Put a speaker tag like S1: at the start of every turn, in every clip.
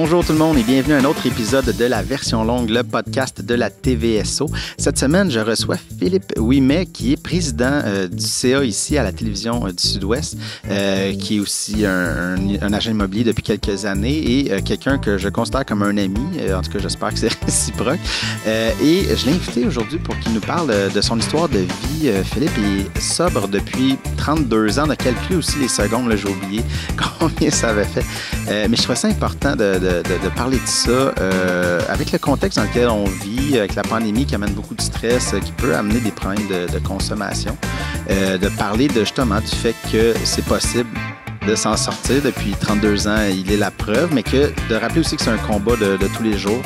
S1: Bonjour tout le monde et bienvenue à un autre épisode de La Version Longue, le podcast de la TVSO. Cette semaine, je reçois Philippe Ouimet, qui est président euh, du CA ici à la télévision euh, du Sud-Ouest, euh, qui est aussi un, agent immobilier depuis quelques années et quelqu'un que je considère comme un ami. en tout cas, j'espère que c'est réciproque. et je l'ai invité aujourd'hui pour qu'il nous parle de son histoire de vie. Philippe est sobre depuis 32 ans. de a calculé aussi les secondes, j'ai oublié combien ça avait fait. mais je trouvais ça important de de, parler de ça. Euh, avec le contexte dans lequel on vit, avec la pandémie qui amène beaucoup de stress, euh, qui peut amener des problèmes de, consommation, euh, de parler de, justement du fait que c'est possible de s'en sortir depuis 32 ans, il est la preuve, mais que de rappeler aussi que c'est un combat de, tous les jours.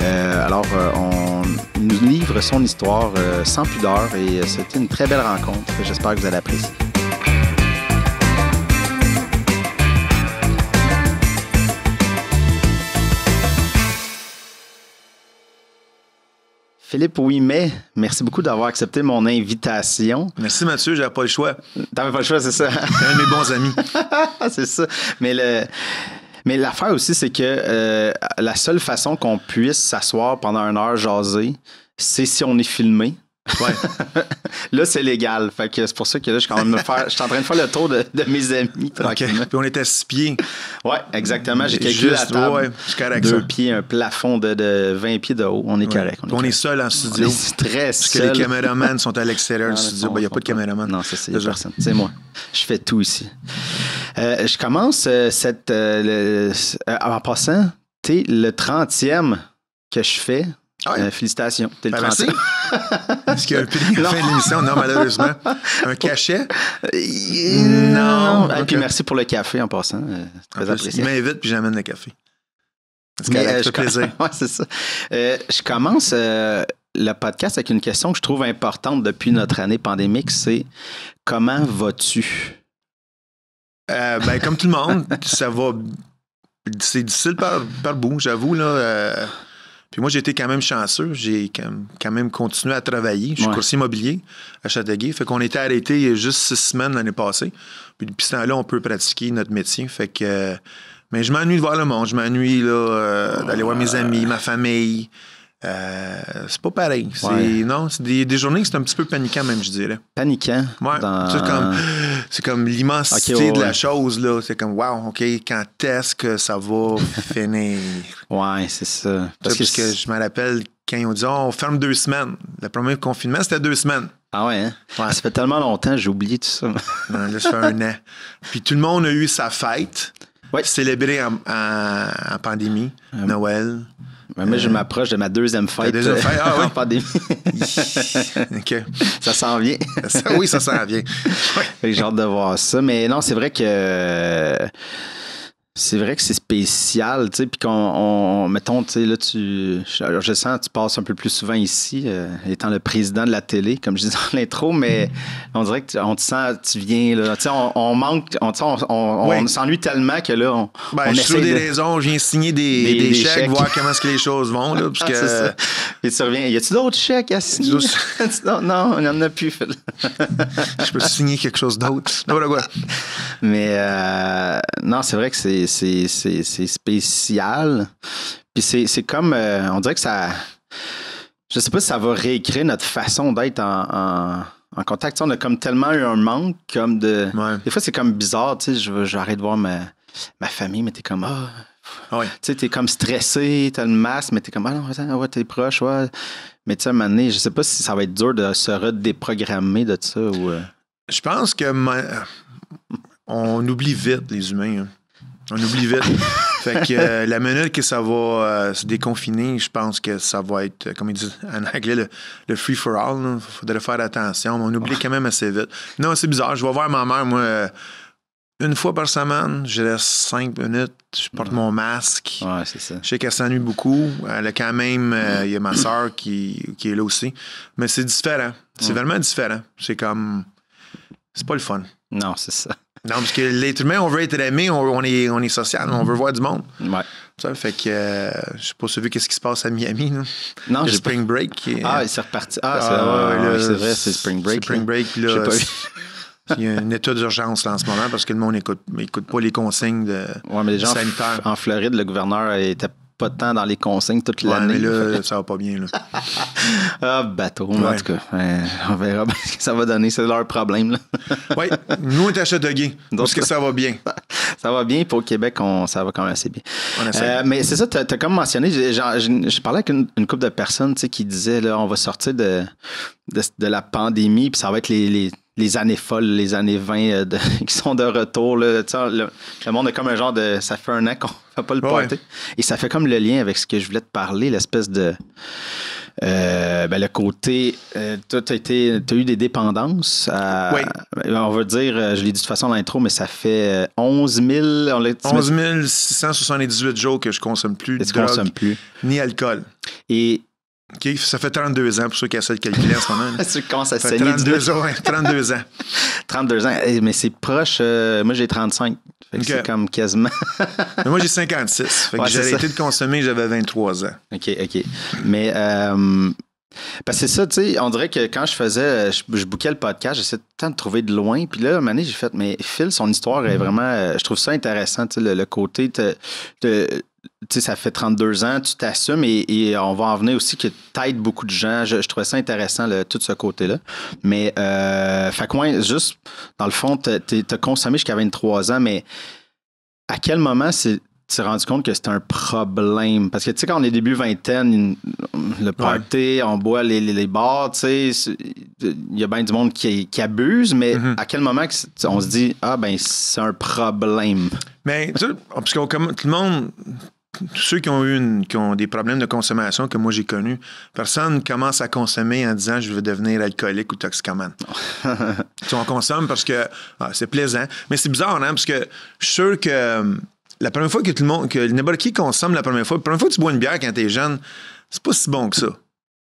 S1: alors, on nous livre son histoire sans pudeur et c'était une très belle rencontre. J'espère que vous allez apprécier. Philippe oui, mais merci beaucoup d'avoir accepté mon invitation. Merci Mathieu, j'avais pas le choix. T'avais pas le choix, c'est ça. un de mes bons amis. c'est ça. Mais le. Mais l'affaire aussi, c'est que euh, la seule façon qu'on puisse s'asseoir pendant une heure jaser, c'est si on est filmé. Ouais. là, c'est légal. Fait que c'est pour ça que là, je suis quand même faire, je suis en train de faire le tour de, mes amis. Okay. Puis on était six pieds. Oui exactement. J'ai calculé la table. Deux pieds, un plafond de, de, 20 pieds de haut. On est ouais. correct. On est, seul en studio. On est très les caméramans sont à l'extérieur du studio. Il ben, a pas de caméraman. Non, c'est ça. personne. C'est moi. Je fais tout ici. Euh, je commence euh, cette. Euh, en passant, tu le 30e que je fais ah euh, félicitations. T'es le ben,
S2: Est-ce qu'il y a un prix à la fin de l'émission? Non, malheureusement.
S1: Un oh. cachet? Euh, non. Et puis merci pour le café en passant. Euh, très en apprécié.
S2: puis j'amène le café.
S1: C'est plaisir. ouais, c'est ça. je commence le podcast avec une question que je trouve importante depuis notre année pandémique, c'est
S2: comment vas-tu? ben, comme tout le monde, ça va. C'est difficile par, par bout, j'avoue. Là, puis moi, j'ai été quand même chanceux. J'ai quand même continué à travailler. Je suis coursier immobilier à Châteauguay. Fait qu'on était arrêté il y a juste six semaines l'année passée. Puis depuis ce temps-là, on peut pratiquer notre métier. Fait que. mais je m'ennuie de voir le monde. Je m'ennuie euh, d'aller voir mes ah. amis, ma famille. Euh, c'est pas pareil. Non, c'est des, journées c'est un petit peu paniquant, même, je dirais. Paniquant? Ouais. C'est comme, comme l'immensité de la chose, là. C'est comme, wow, OK, quand est-ce que ça va finir? ouais, c'est ça. Parce, que, je me rappelle quand ils ont dit, oh, on ferme deux semaines. Le premier confinement, c'était deux semaines. Ah ouais, hein? ah, Ça fait tellement longtemps, j'ai oublié tout ça. non, là, ça fait un an. Puis tout le monde a eu sa fête, célébrée en, pandémie, euh, Noël. Mais moi, je euh, m'approche de ma deuxième fête. Deuxième euh, fête? Ah, pas pandémie. OK. Ça s'en vient. oui, ça s'en
S1: vient. J'ai hâte de voir ça. Mais non, c'est vrai que euh, c'est vrai que c'est spécial, tu sais, puis qu'on, on, mettons, tu sais, là, tu, je, je, sens tu passes un peu plus souvent ici, euh, étant le président de la télé, comme je disais dans l'intro, mais on dirait que on te sent, tu viens, là, tu sais, on, manque, on, on s'ennuie tellement que là, on, ben, je essaie des de... raisons,
S2: je viens signer des, des, chèques, voir comment est-ce que les choses vont, là, parce ah, que... ça.
S1: Et tu reviens, y a-tu d'autres chèques à signer? non, on en a plus. je peux signer quelque chose d'autre. Mais euh, non, c'est vrai que c'est c'est spécial. Puis c'est comme, euh, on dirait que ça, je sais pas si ça va réécrire notre façon d'être en, en contact. on a comme tellement eu un manque, comme de. Des fois, c'est comme bizarre, tu sais, j'arrête de voir ma, ma famille, mais t'es comme Ah. ah tu t'es comme stressé, t'as le masque, mais t'es comme Ah non, t'es proche, ouais. Mais tu sais, à un moment donné, je sais pas si ça va être dur de se redéprogrammer de ça ou. Euh.
S2: Je pense que on oublie vite les humains. Hein. On oublie vite. fait que euh, la minute que ça va euh, se déconfiner, je pense que ça va être, euh, comme ils disent en anglais, le, free for all. Il faudrait faire attention, on oublie ah. quand même assez vite. Non, c'est bizarre. Je vais voir ma mère, moi, une fois par semaine. Je reste cinq minutes. Je porte mon masque. Ouais, c'est ça. Je sais qu'elle s'ennuie beaucoup. Elle a quand même, il y a ma soeur qui, qui est là aussi. Mais c'est différent. C'est vraiment différent. C'est comme, c'est pas le fun. Non, c'est ça. Non, parce que l'être humain, on veut être aimé, on, est, on est social, on veut voir du monde. Ouais. Ça fait que je euh, je sais pas, si qu'est-ce qui se passe à Miami. Là. Non, le Spring pas... Break. Euh, ah, c'est reparti. Ah, ah c'est vrai, c'est
S1: Spring Break. Spring Break, là. Pas
S2: Il y a un état d'urgence en ce moment parce que le monde n'écoute écoute pas les consignes de ouais, mais
S1: les gens sanitaires. En Floride, le gouverneur était pas de temps dans les consignes toute l'année. mais là, ça va pas bien. ah, bateau, en tout cas. on verra ce que ça va donner. C'est leur problème. oui, nous, on t'achète de gain. Est-ce que ça va bien. ça va bien. Pour Québec, on, ça va quand même assez bien. Euh, mais c'est ça, tu as, comme mentionné, je parlais avec une, couple de personnes qui disaient là, on va sortir de, de, la pandémie, puis ça va être les les années folles, les années 20 euh, qui sont de retour. le, monde est comme un genre de. Ça fait un an qu'on ne va pas le pointer, Et ça fait comme le lien avec ce que je voulais te parler, l'espèce de. Euh, ben, le côté, euh, toi, tu as, eu des dépendances. Ben, on va dire, je l'ai dit de toute façon dans l'intro, mais ça fait 11 000. On 11
S2: 678 jours que je consomme plus de ni alcool. Et Okay, ça fait 32 ans, pour ceux qui essaient de calculer en ce moment. tu commences ça fait 32 ans, 32 ans.
S1: 32 ans, eh, mais c'est proche. Euh, moi, j'ai 35. fait que C'est comme quasiment. mais moi, j'ai 56. Fait que j'ai arrêté de consommer, j'avais 23 ans. OK, OK. Mais euh, c'est ça, tu sais, on dirait que quand je faisais, je, bouquais le podcast, j'essayais de trouver de loin. Puis là, à un moment j'ai fait, mais Phil, son histoire est mm-hmm. vraiment, euh, je trouve ça intéressant, tu sais, le, côté tu sais, ça fait 32 ans, tu t'assumes et, on va en venir aussi que t'aides beaucoup de gens. Je, trouvais ça intéressant, le, tout ce côté-là. Mais, euh, fait juste, dans le fond, tu t'as consommé jusqu'à 23 ans, mais à quel moment c'est tu t'es rendu compte que c'était un problème? Parce que, tu sais, quand on est début vingtaine, le party, on boit les, les, bars, tu sais, il y a bien du monde qui, qui abuse,
S2: mais mm-hmm. à quel moment on se dit, ah, ben, c'est un problème? Mais, tu sais, parce que tout le monde, ceux qui ont eu qui ont des problèmes de consommation que moi j'ai connu personne commence à consommer en disant je veux devenir alcoolique ou toxicomane. Tu on consomme parce que ah, c'est plaisant. Mais c'est bizarre, hein, parce que je suis sûr que la première fois que tout le monde, que n'importe qui consomme la première fois, la première fois que tu bois une bière quand t'es jeune, c'est pas si bon que ça.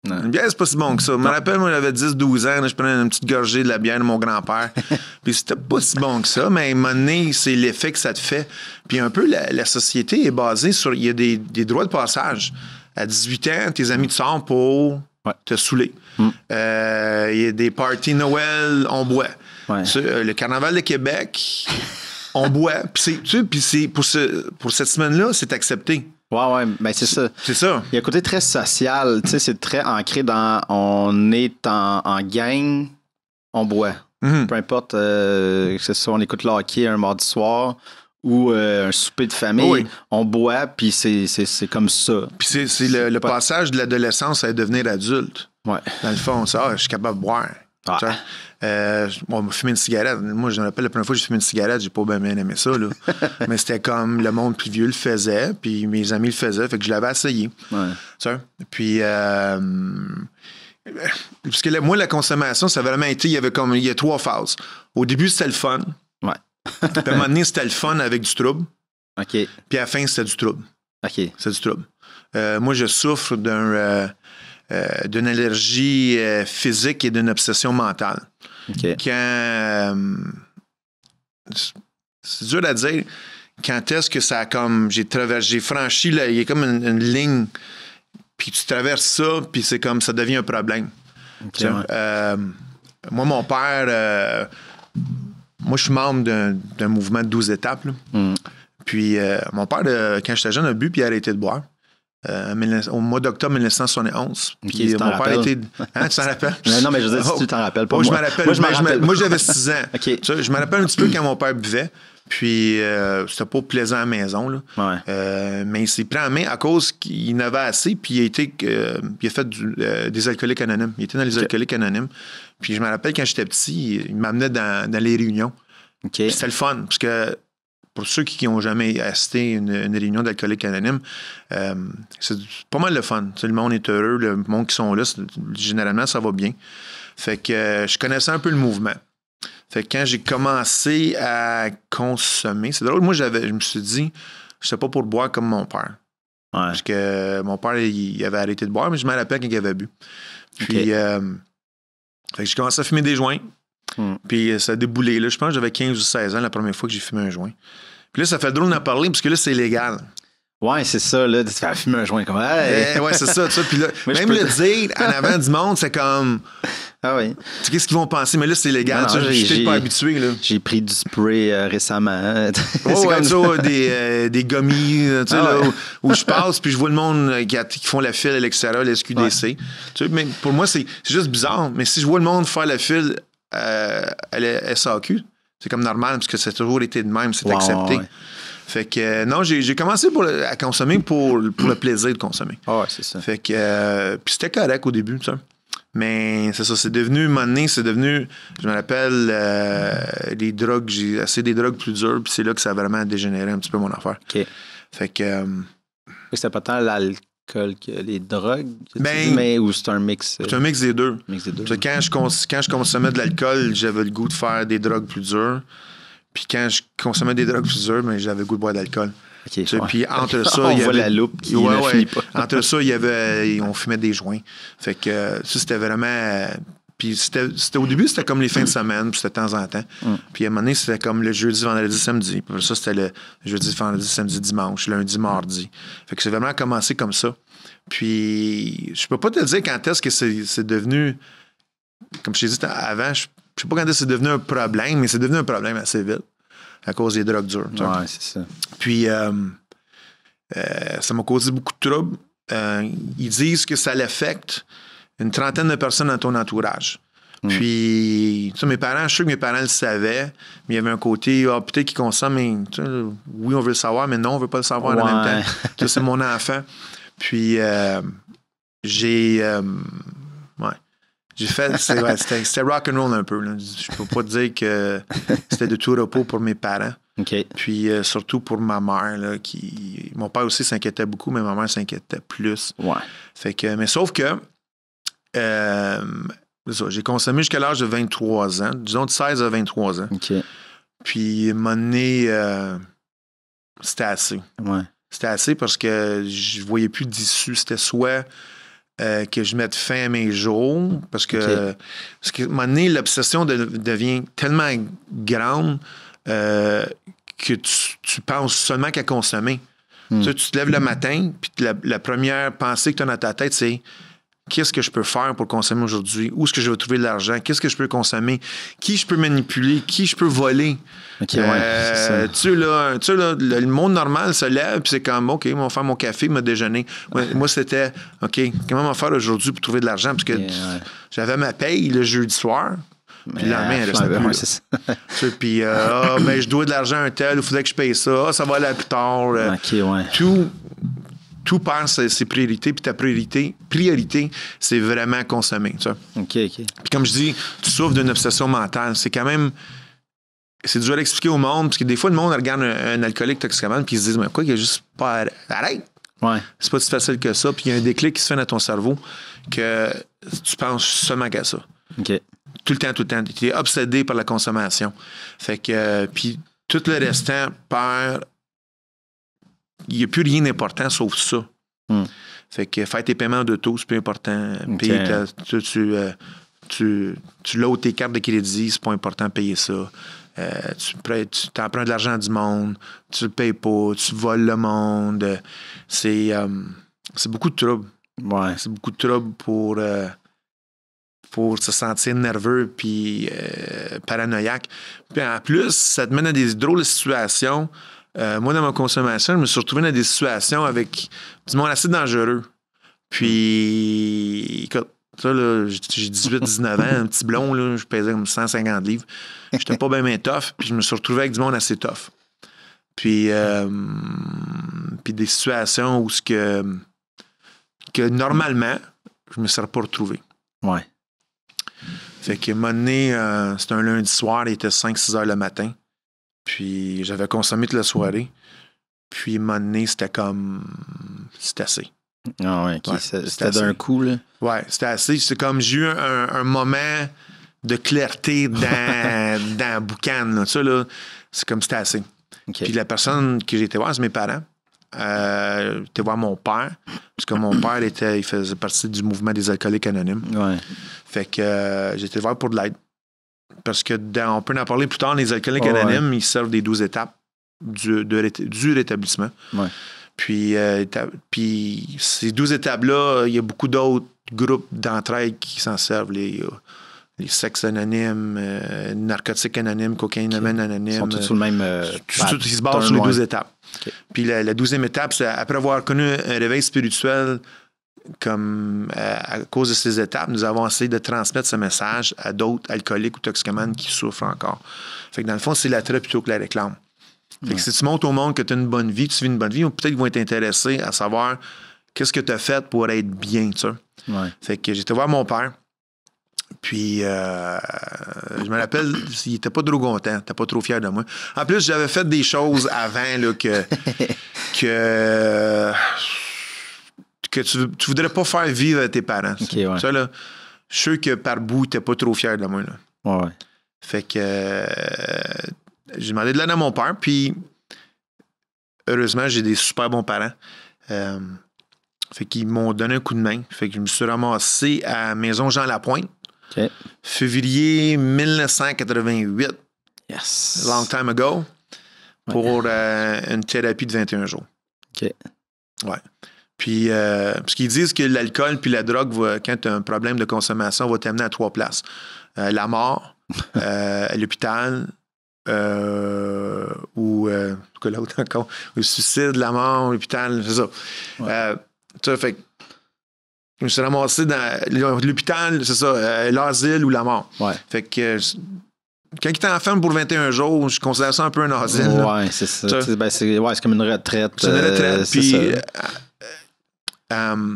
S2: Une bière, c'est pas si bon que ça. Je me rappelle, moi, j'avais 10-12 ans, je prenais une petite gorgée de la bière de mon grand-père. puis c'était pas si bon que ça, mais à un moment donné, c'est l'effet que ça te fait. Puis un peu, la, société est basée sur. Il y a des, droits de passage. À 18 ans, tes amis te sortent pour te saouler. Mm. Euh, il y a des parties Noël, on boit. Euh, le carnaval de Québec. on boit. Puis c'est, pour, ce, pour cette semaine-là, c'est accepté. Ouais, ouais, mais ben, c'est ça. C'est ça. Il y a un côté très social, tu sais, c'est
S1: très ancré dans on est en, gang, on boit. Mhm. Peu importe euh, que ce soit on écoute le hockey un mardi soir ou euh, un souper de famille,
S2: on boit, puis c'est comme ça. Puis c'est le, passage de l'adolescence à devenir adulte. Ouais. Dans le fond, ça, ah, je suis capable de boire. Ah. Euh, on m'a fumé une cigarette. Moi, je me rappelle la première fois que j'ai fumé une cigarette, j'ai pas bien aimé ça. Mais c'était comme le monde plus vieux le faisait, puis mes amis le faisaient, fait que je l'avais essayé. Ouais. Ça. Puis. Euh, parce que moi, la consommation, ça a vraiment été. Il y avait comme. Il y a trois phases. Au début, c'était le fun. Ouais. puis à un moment donné, c'était le fun avec du trouble. OK. Puis à la fin, c'était du trouble. OK. C'était du trouble. Euh, moi, je souffre d'un euh, euh, d'une allergie euh, physique et d'une obsession mentale. Quand. Euh, c'est dur à dire quand est-ce que ça a comme. J'ai traversé, j'ai franchi, il y a comme une, ligne, puis tu traverses ça, puis c'est comme ça devient un problème. moi, mon père, moi, je suis membre d'un mouvement de 12 étapes. Hmm. Puis, mon père, quand j'étais jeune, a bu, puis il a arrêté de boire. Euh, au mois d'octobre 1971. puis mon père était. Hein, tu t'en rappelles? non, mais je veux dire, si tu t'en rappelles pas. Oh, moi, je rappelle. Moi, j'avais 6 ans. Je me rappelle un petit peu quand mon père buvait. Puis euh, c'était pas plaisant à la maison. Là. Euh, mais il s'est pris en main à cause qu'il n'avait assez. Puis il a, il a fait des alcooliques anonymes. Il était dans les alcooliques anonymes. Puis je me rappelle quand j'étais petit, il, m'amenait dans, les réunions. C'était le fun. Parce que pour ceux qui n'ont jamais assisté une, réunion d'alcooliques anonymes, euh, c'est pas mal le fun. Tout le monde est heureux, le monde qui sont là, généralement, ça va bien. Fait que euh, je connaissais un peu le mouvement. Fait quand j'ai commencé à consommer, c'est drôle, moi j'avais, je me suis dit, je sais pas pour boire comme mon père. que mon père, il avait arrêté de boire, mais je me rappelle qu'il il avait bu. Puis, euh, j'ai commencé à fumer des joints. Hmm. Puis ça a déboulé. Là, je pense que j'avais 15 ou 16 ans la première fois que j'ai fumé un joint. Puis là, ça fait drôle d'en parler parce que là, c'est légal. Ouais, c'est ça, là. Tu fais fumer un joint comme. Eh, ouais, c'est ça, ça. Puis là, même le dire en avant du monde, c'est comme. Ah oui. Tu sais, qu'est-ce qu'ils vont penser? Mais là, c'est légal. Je tu sais, pas
S1: habitué, là. J'ai pris du spray euh, récemment. c'est comme...
S2: des, euh, des gommies, tu sais, ah là, où, je passe, puis je vois le monde euh, qui, font la file, etc., la SQDC. Tu sais, mais pour moi, c'est juste bizarre. Mais si je vois le monde faire la file euh, à la SAQ, c'est comme normal, parce que c'est toujours été de même, c'est accepté. Fait que euh, non, j'ai commencé à consommer pour, le plaisir de consommer. Ah ouais, c'est ça. Fait que euh, puis c'était correct au début, ça. Mais c'est ça, c'est devenu, un c'est devenu, je me rappelle, euh, les drogues, j'ai assez des drogues plus dures, puis c'est là que ça a vraiment dégénéré un petit peu mon affaire. OK. Fait que. C'était pas tant l'alcool que les drogues? Ben, mais, ou c'est un mix? C'est un mix des deux. Quand, je consommais de l'alcool, j'avais le goût de faire des drogues plus dures. Puis quand je consommais des drogues plus dures, ben, j'avais le goût de boire de l'alcool. puis entre ça, il y la loupe qui entre ça, y avait, on fumait des joints. Fait que euh, ça, c'était vraiment puis c'était au début, c'était comme les fins de mm. semaine, puis c'était de temps en temps. Mm. Puis à un moment donné, c'était comme le jeudi, vendredi, samedi. Puis ça, c'était le jeudi, vendredi, samedi, dimanche, lundi, mardi. Fait que c'est vraiment commencé comme ça. Puis je peux pas te dire quand est-ce que c'est devenu. Comme je t'ai dit avant, je, sais pas quand est-ce que c'est devenu un problème, mais c'est devenu un problème assez vite à cause des drogues dures. Ouais, c'est ça. Puis euh, euh, ça m'a causé beaucoup de troubles. Euh, ils disent que ça l'affecte une trentaine de personnes dans ton entourage. Hmm. Puis, tu sais, mes parents, je suis sûr que mes parents le savaient, mais il y avait un côté, ah, peut-être qu'ils consomment, mais oui, on veut le savoir, mais non, on veut pas le savoir en même temps. sais, c'est mon enfant. Puis, euh, j'ai. Euh, ouais. J'ai fait. C'était and rock'n'roll un peu. Là. Je peux pas dire que c'était de tout repos pour mes parents. Puis euh, surtout pour ma mère, là, qui. Mon père aussi s'inquiétait beaucoup, mais ma mère s'inquiétait plus. Ouais. Fait que. Mais sauf que euh, j'ai consommé jusqu'à l'âge de 23 ans, disons de 16 à 23 ans. Puis, à un euh, c'était assez. C'était assez parce que je voyais plus d'issue. C'était soit euh, que je mette fin à mes jours, parce que, que à l'obsession devient tellement grande que tu, penses seulement qu'à consommer. Hmm. Tu, te lèves le matin, puis la première pensée que tu as dans ta tête, c'est qu'est-ce que je peux faire pour consommer aujourd'hui, où est-ce que je vais trouver de l'argent, qu'est-ce que je peux consommer, qui je peux manipuler, qui je peux voler. Euh, tu, là, là, le, monde normal se lève puis c'est comme, OK, on va faire mon café, mon déjeuner. Moi, c'était, OK, comment m'en faire aujourd'hui pour trouver de l'argent? Parce que j'avais ma paye le jeudi soir. Puis la main elle restait Ça. puis, euh, ah, mais je dois de l'argent à un tel, il faudrait que je paye ça. Ah, ça va aller plus tard. Euh, tout tout perd ses, priorités, puis ta priorité, priorité c'est vraiment consommer. OK, OK. Puis comme je dis, tu souffres d'une obsession mentale. C'est quand même c'est dur à expliquer au monde, parce des fois, le monde regarde un, alcoolique toxicomane, puis ils se disent, mais quoi il a juste pas. Arrête! Ouais. C'est pas si facile que ça, puis il y a un déclic qui se fait dans ton cerveau que tu penses seulement qu'à ça. Ok. Tout le temps, tout le temps. Tu es obsédé par la consommation. Fait que, euh, puis tout le restant perd il n'y a plus rien d'important sauf ça. Hmm. Fait que faire tes paiements de taux, c'est plus important. puis euh, tu, tu, euh, tu, tes cartes de crédit, c'est pas important payer ça. Euh, tu t'en prends de l'argent du monde, tu le payes pas, tu voles le monde. C'est c'est beaucoup de trouble. Ouais. C'est beaucoup de trouble pour, pour se sentir nerveux puis paranoïaque. Puis en plus, ça te mène à des drôles de situations euh, moi, dans ma consommation, je me suis retrouvé dans des situations avec du monde assez dangereux. Puis, écoute, j'ai 18, 19 ans, un petit blond, je pesais comme 150 livres. J'étais pas bien, bien tough, puis je me suis retrouvé avec du monde assez tough. Puis, euh, puis des situations où ce que, que normalement, je me serais pas retrouvé. Ouais. Fait que, à un euh, c'était un lundi soir, il était 5-6 heures le matin. Puis j'avais consommé toute la soirée. Puis mon nez, c'était comme. C'était assez. Ah ouais, c'était d'un coup, là. Ouais, c'était assez. C'est comme j'ai eu un, moment de clarté dans, dans boucan, Ça, là, c'est comme c'était assez. Puis la personne que j'ai été voir, c'est mes parents. Euh, j'étais voir mon père, parce que mon père était, il faisait partie du mouvement des alcooliques anonymes. Ouais. Fait que euh, j'étais voir pour de l'aide parce que on peut en parler plus tard, les alcooliques anonymes, ils servent des douze étapes du, rétablissement. Puis, euh, puis ces douze étapes-là, il y a beaucoup d'autres groupes d'entraide qui s'en servent. Les, euh, les sexes anonymes, euh, narcotiques anonymes, cocaïne anonymes. sont tous sur le même. ils se basent sur les 12 étapes. Puis la, douzième étape, c'est après avoir connu un réveil spirituel, comme euh, à cause de ces étapes, nous avons essayé de transmettre ce message à d'autres alcooliques ou toxicomanes qui souffrent encore. Fait que dans le fond, c'est l'attrait plutôt que la réclame. Fait que si tu montres au monde que tu as une bonne vie, tu vis une bonne vie, peut-être qu'ils vont être intéressés à savoir qu'est-ce que tu as fait pour être bien, tu sais. Fait que j'étais voir mon père. Puis, euh, je me rappelle, il était pas trop content, il pas trop fier de moi. En plus, j'avais fait des choses avant là, que, que que tu, tu voudrais pas faire vivre tes parents. je suis que par bout, t'es pas trop fier de moi. Là. Ouais, Fait que euh, j'ai demandé de l'aide à mon père, puis heureusement, j'ai des super bons parents. Euh, fait qu'ils m'ont donné un coup de main. Fait que je me suis ramassé à Maison Jean Lapointe. Février 1988. Yes. Long time ago. Pour euh, une thérapie de 21 jours. OK. Ouais. Puis, euh, parce qu'ils disent que l'alcool puis la drogue, quand tu as un problème de consommation, va t'amener à trois places. Euh, la mort, euh, l'hôpital, ou que l'autre le suicide, la mort, l'hôpital, c'est ça. tu sais, fait je me suis ramassé dans l'hôpital, c'est ça, l'asile ou la mort. Fait que quand es t'enferme pour 21 jours, je considère ça un peu un asile. Ouais, c'est ça.
S1: Ben, c'est ouais, comme une retraite. C'est une retraite. puis,
S2: euh,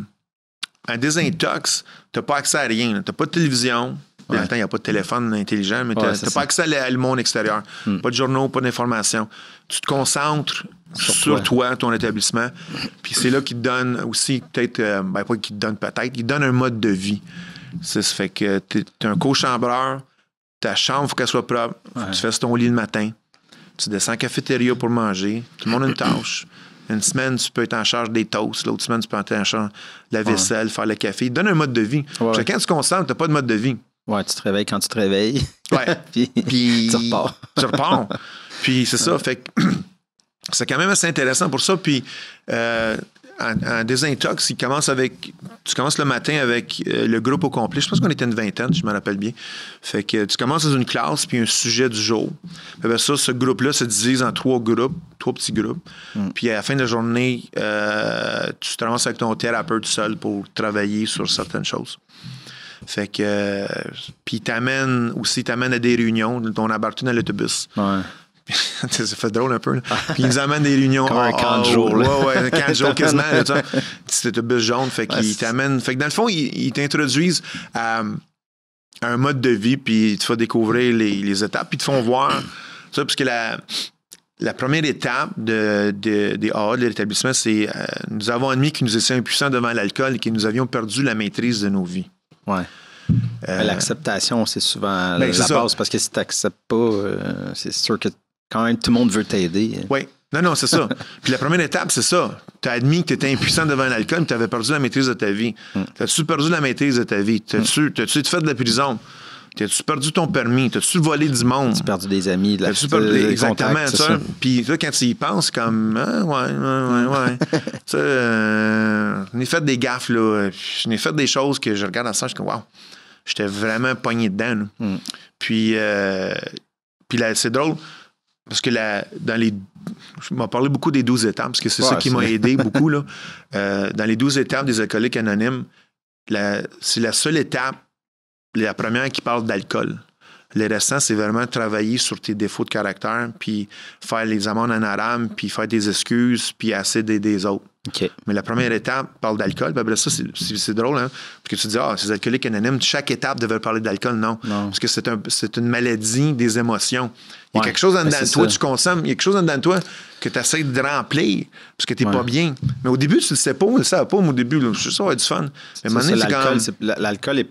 S2: un désintox, t'as pas accès à rien. T'as pas de télévision. Il n'y a pas de téléphone intelligent, mais tu pas accès à, le monde extérieur. Hmm. Pas de journaux, pas d'informations. Tu te concentres sur, toi. ton établissement. Puis c'est là qui te donne aussi, peut-être, euh, ben pas qui te donne peut-être, il te donne un mode de vie. Ça fait que tu es, un co-chambreur, ta chambre, faut qu'elle soit propre, faut que tu fasses ton lit le matin, tu descends à la cafétéria pour manger, tout le monde a une tâche. Une semaine, tu peux être en charge des toasts. L'autre semaine, tu peux être en charge de la vaisselle, faire le café. Donne un mode de vie. Quand Chacun se concentre, tu n'as pas de mode de vie. Ouais, tu te réveilles quand tu te réveilles. Ouais. puis, tu repars. tu repars. Puis c'est ça. Fait c'est quand même assez intéressant pour ça. Puis euh, un, désintox, il commence avec. Tu commences le matin avec euh, le groupe au complet. Je pense qu'on était une vingtaine, je me rappelle bien. Fait que tu commences dans une classe puis un sujet du jour. ça, ce groupe-là se divise en trois groupes, trois petits groupes. Hmm. Puis à la fin de la journée, euh, tu te avec ton thérapeute seul pour travailler sur certaines choses. Fait que. Euh, puis t'amènes aussi, t'amènes à des réunions. On a à l'autobus. Ouais ça fait drôle un peu. Puis ils nous amènent des réunions. Comme un ah, camp de jour. Ouais, ouais, camp de jour quasiment. C'était le bus jaune. Fait qu'ils t'amènent. Fait que dans le fond, ils, t'introduisent à un mode de vie, puis tu te découvrir les, étapes, puis ils te font voir. Ça, parce que la, la première étape de, des AA de l'établissement, c'est euh, nous avons admis que nous étions impuissants devant l'alcool et que nous avions perdu la maîtrise de nos vies. Ouais. Euh,
S1: l'acceptation, c'est souvent ben, la base parce que si tu n'acceptes pas,
S2: euh, c'est sûr que quand même, tout le monde veut t'aider. Oui. Non, non, c'est ça. puis la première étape, c'est ça. Tu as admis que tu étais impuissant devant l'alcool, que tu avais perdu la maîtrise de ta vie. Tu as tu perdu la maîtrise de ta vie? T'as-tu hmm. fait de la prison? T'as-tu perdu ton permis? T'as-tu volé du monde? T'as-tu perdu des amis? De la T'as-tu perdu exactement ça? Puis quand tu y penses, comme, ah, ouais, ouais, ouais, ouais. ça, euh, j'ai fait des gaffes, là. ai fait des choses que je regarde en ça, je comme waouh, j'étais vraiment pogné dedans. Hmm. Puis, euh, puis là, c'est drôle parce que la, dans les. Je m'en parlé beaucoup des 12 étapes, parce que c'est ça qui m'a aidé beaucoup. Là. Euh, dans les 12 étapes des alcooliques anonymes, c'est la seule étape, la première qui parle d'alcool. Les restants, c'est vraiment travailler sur tes défauts de caractère, puis faire les amendes en arabe, puis faire des excuses, puis assez des, des autres. Mais la première étape parle d'alcool. ça, c'est drôle, hein? Parce que tu te dis, ah, ces alcooliques anonymes, chaque étape devait parler d'alcool. Non. Parce que c'est un, une maladie des émotions. Il y a quelque chose en ben, dedans de toi, que tu consommes, il y a quelque chose en dedans de toi que tu essaies de remplir parce que tu n'es pas bien. Mais au début, tu le sais pas, on pas, au début, ça va être du fun. Mais
S1: L'alcool est,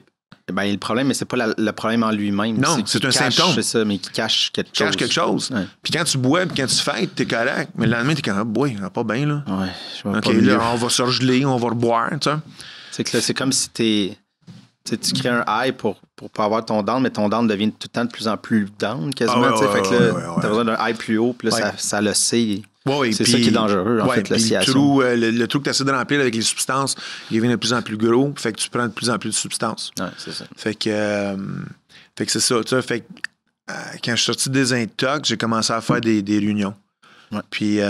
S1: ben, le problème, mais c'est pas le problème en lui-même. Non, c'est un cache, symptôme. C'est ça, mais qui cache
S2: quelque chose. Cache quelque chose. Puis quand tu bois, puis quand tu fêtes, es correct. Mais le lendemain, t'es comme, même boy, pas bien, là. Ouais, pas on va se regeler, on va reboire, tu sais. C'est que c'est comme si t'es.
S1: tu crées un high pour, pour pas avoir ton dent mais ton dent devient tout le temps de plus en plus down quasiment. Ah tu ouais, fait que là,
S2: besoin d'un high plus haut, puis là, ça, ça, le sait. Ouais, c'est ça qui est dangereux, en fait, le trou, euh, le, trou que tu essaies de remplir avec les substances, il devient de plus en plus gros, fait que tu prends de plus en plus de substances. Ouais, c'est ça. Fait que, euh, c'est ça, fait que, euh, quand je suis sorti des intox, j'ai commencé à faire des, réunions. Puis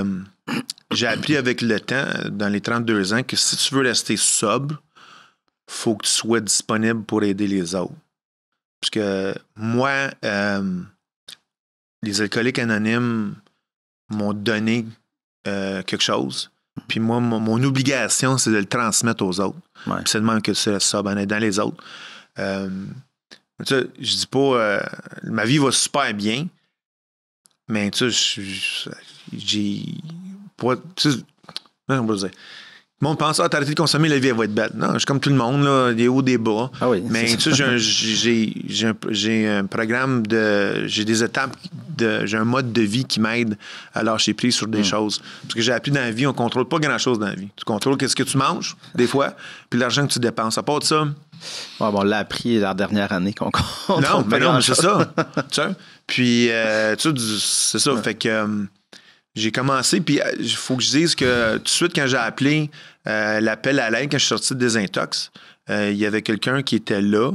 S2: j'ai appris avec le temps, dans les 32 ans, que si tu veux rester sobre, faut que tu sois disponible pour aider les autres. Parce que moi, les alcooliques anonymes m'ont donné quelque chose. Puis moi, mon, obligation, c'est de le transmettre aux autres. c'est de même que ça, ça ben, dans les autres. tu sais, je dis pas, ma vie va super bien, mais tu sais, j'ai. Tu sais, dire. Moi, on pense, ah, t'as arrêté de consommer, la vie, elle va être belle. Non, je suis comme tout le monde, là, des hauts, des bas. Ah oui, Mais tu sais, j'ai un, un, un, programme de. J'ai des étapes, de, j'ai un mode de vie qui m'aide à lâcher prise sur des hmm. choses. Parce que j'ai appris dans la vie, on contrôle pas grand-chose dans la vie. Tu contrôles ce que tu manges, des fois, puis l'argent que tu dépenses. À part de ça. Ouais, bon, on l'a appris la dernière année qu'on compte... Non, mais non, c'est ça. tu sais? Puis, euh, tu sais, c'est ça. Fait que. Euh, j'ai commencé, puis euh, il faut que je dise que tout de suite, quand j'ai appelé euh, l'appel à l'aide, quand je suis sorti de Désintox, euh, il y avait quelqu'un qui était là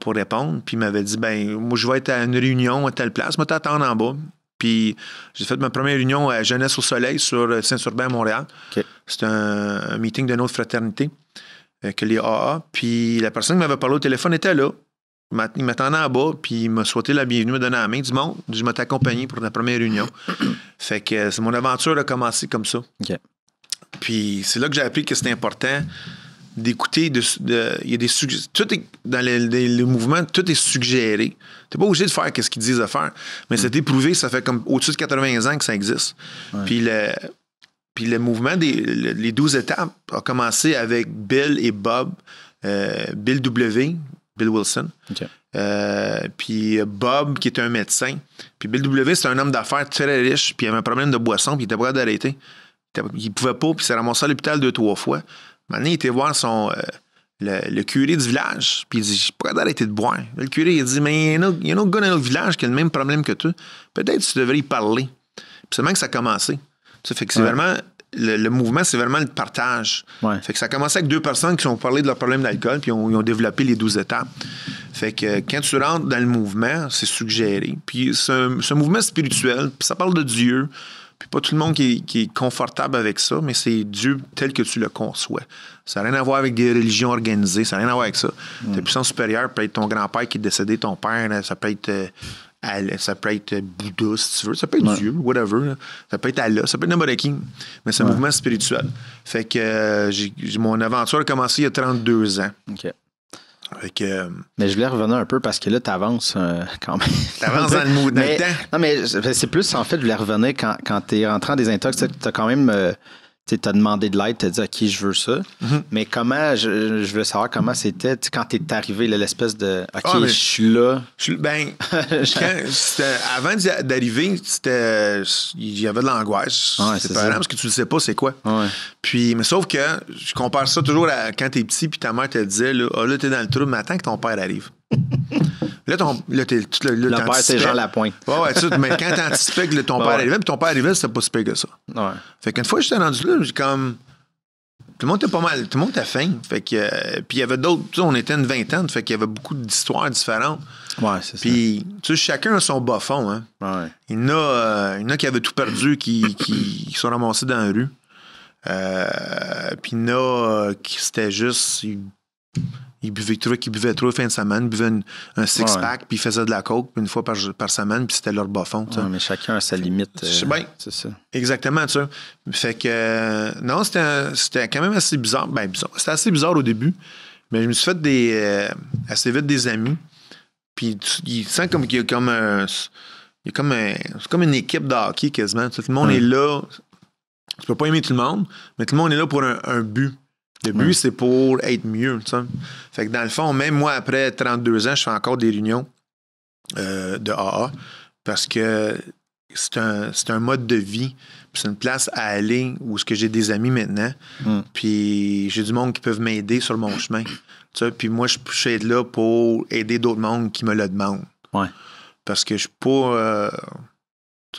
S2: pour répondre, puis il m'avait dit ben moi, je vais être à une réunion à telle place, moi, t'attends en bas. Puis j'ai fait ma première réunion à Jeunesse au Soleil sur saint surbain Montréal. C'est un, meeting de notre fraternité que les AA. Puis la personne qui m'avait parlé au téléphone était là. Il m'attendait en bas, puis il m'a souhaité la bienvenue, m'a donné la main, du monde. Je m'étais accompagné pour la première réunion. fait que c'est euh, mon aventure a commencé comme ça. Puis c'est là que j'ai appris que c'était important d'écouter. il y a des tout dans le, mouvement, tout est suggéré. T'es pas obligé de faire ce qu'ils disent de faire, mais c'est mm. éprouvé. Ça fait comme au-dessus de 80 ans que ça existe. Puis le mouvement les 12 étapes a commencé avec Bill et Bob, euh, Bill W, Bill Wilson. Euh, puis euh, Bob, qui était un médecin. Puis Bill W, c'est un homme d'affaires très riche, puis il avait un problème de boisson, puis il était prêt d'arrêter. Il pouvait pas, puis s'est ramassé à l'hôpital deux, trois fois. Maintenant, il était voir son, euh, le, curé du village, puis il dit Je suis prêt d'arrêter de boire. Le curé, il dit Mais il y, a un autre gars dans notre village qui a le même problème que toi. Peut-être que tu devrais y parler. Puis seulement que ça a commencé. Ça fait que c'est vraiment le, mouvement, c'est vraiment le partage. Fait que ça a commencé avec deux personnes qui ont parlé de leur problème d'alcool, puis ils ont développé les 12 étapes. Fait que quand tu rentres dans le mouvement, c'est suggéré. Puis c'est mouvement spirituel, ça parle de Dieu. Puis pas tout le monde qui est, confortable avec ça, mais c'est Dieu tel que tu le conçois. Ça n'a rien à voir avec des religions organisées, ça n'a rien à voir avec ça. T'es mm. Ta puissance supérieure peut être ton grand-père qui est décédé, ton père, ça peut être euh, ça peut être Bouddha, si tu veux, ça peut être Dieu, whatever, ça peut être Allah, ça peut être n'importe mais c'est un mouvement spirituel. Fait que euh, mon aventure a commencé il y a 32 ans. OK. Euh, mais je voulais revenir un peu parce que là, tu avances euh, quand même. Tu avances dans le mouvement
S1: Non, mais c'est plus, en fait, je voulais revenir quand, quand tu es rentré en désintox, tu as quand même tu as demandé de l'aide, tu as dit, OK, je veux ça. Mhm. Mais comment, je, veux savoir comment c'était quand tu es arrivé, l'espèce de, OK, ah, je suis là. ben,
S2: avant d'arriver, il y avait de l'angoisse. Ouais, c'est parce que tu ne sais pas c'est quoi. Puis, mais sauf que je compare ça toujours à quand tu es petit, puis ta mère te disait, là, oh, là tu es dans le trou, mais attends que ton père arrive. Là, ton, là, t'es, là, le père, c'est Jean Lapointe. Ouais, ouais, tu, mais quand t'anticipais que ton père arrivait, puis ton père arrivait, c'était pas si pire que ça. Ouais. Fait qu'une fois que j'étais rendu là, j'ai comme. Tout le monde était pas mal. Tout le monde était fin. Fait que. Euh, puis il y avait d'autres. Tu sais, on était une vingtaine. Fait qu'il y avait beaucoup d'histoires différentes. Ouais, c'est ça. Puis, tu sais, chacun a son bas fond. Hein. Ouais. Il y en a, euh, il y en a qui avaient tout perdu, qui, qui, sont ramassés dans la rue. Euh, puis il y en a euh, qui c'était juste il buvaient il buvait trop fin de semaine, Ils buvait un six-pack, puis il faisait de la coke une fois par, semaine, puis c'était leur bas-fond. mais chacun a sa limite. Euh, ça. Exactement, Fait que, euh, non, c'était quand même assez bizarre. Ben, C'était assez bizarre au début, mais je me suis fait des, euh, assez vite des amis. Puis il sent comme qu'il y a comme Il y a comme c'est comme une équipe de hockey quasiment. Tout le monde est là. Tu peux pas aimer tout le monde, mais tout le monde est là pour un but le but, c'est pour être mieux. Fait que dans le fond, même moi, après 32 ans, je fais encore des réunions euh, de AA parce que c'est un, un, mode de vie. C'est une place à aller où ce que j'ai des amis maintenant. Hmm. Puis j'ai du monde qui peuvent m'aider sur mon chemin. Puis moi, je suis là pour aider d'autres mondes qui me le demandent. Ouais. Parce que je suis pas. Euh,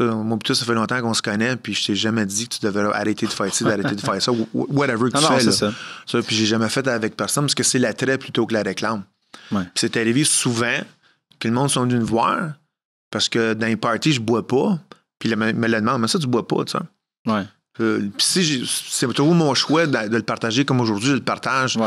S2: euh, Moi, plutôt, ça fait longtemps qu'on se connaît, puis je t'ai jamais dit que tu devais arrêter de faire ci, d'arrêter de faire ça, whatever que tu fais. Ça. ça. Puis j'ai jamais fait avec personne parce que c'est l'attrait plutôt que la réclame. Ouais. C'est arrivé souvent que le monde sont venu me voir parce que dans les parties, je bois pas. Puis ils me le demande, mais ça, tu bois pas, tu sais. Euh, puis si c'est toujours mon choix de, le partager comme aujourd'hui, je le partage.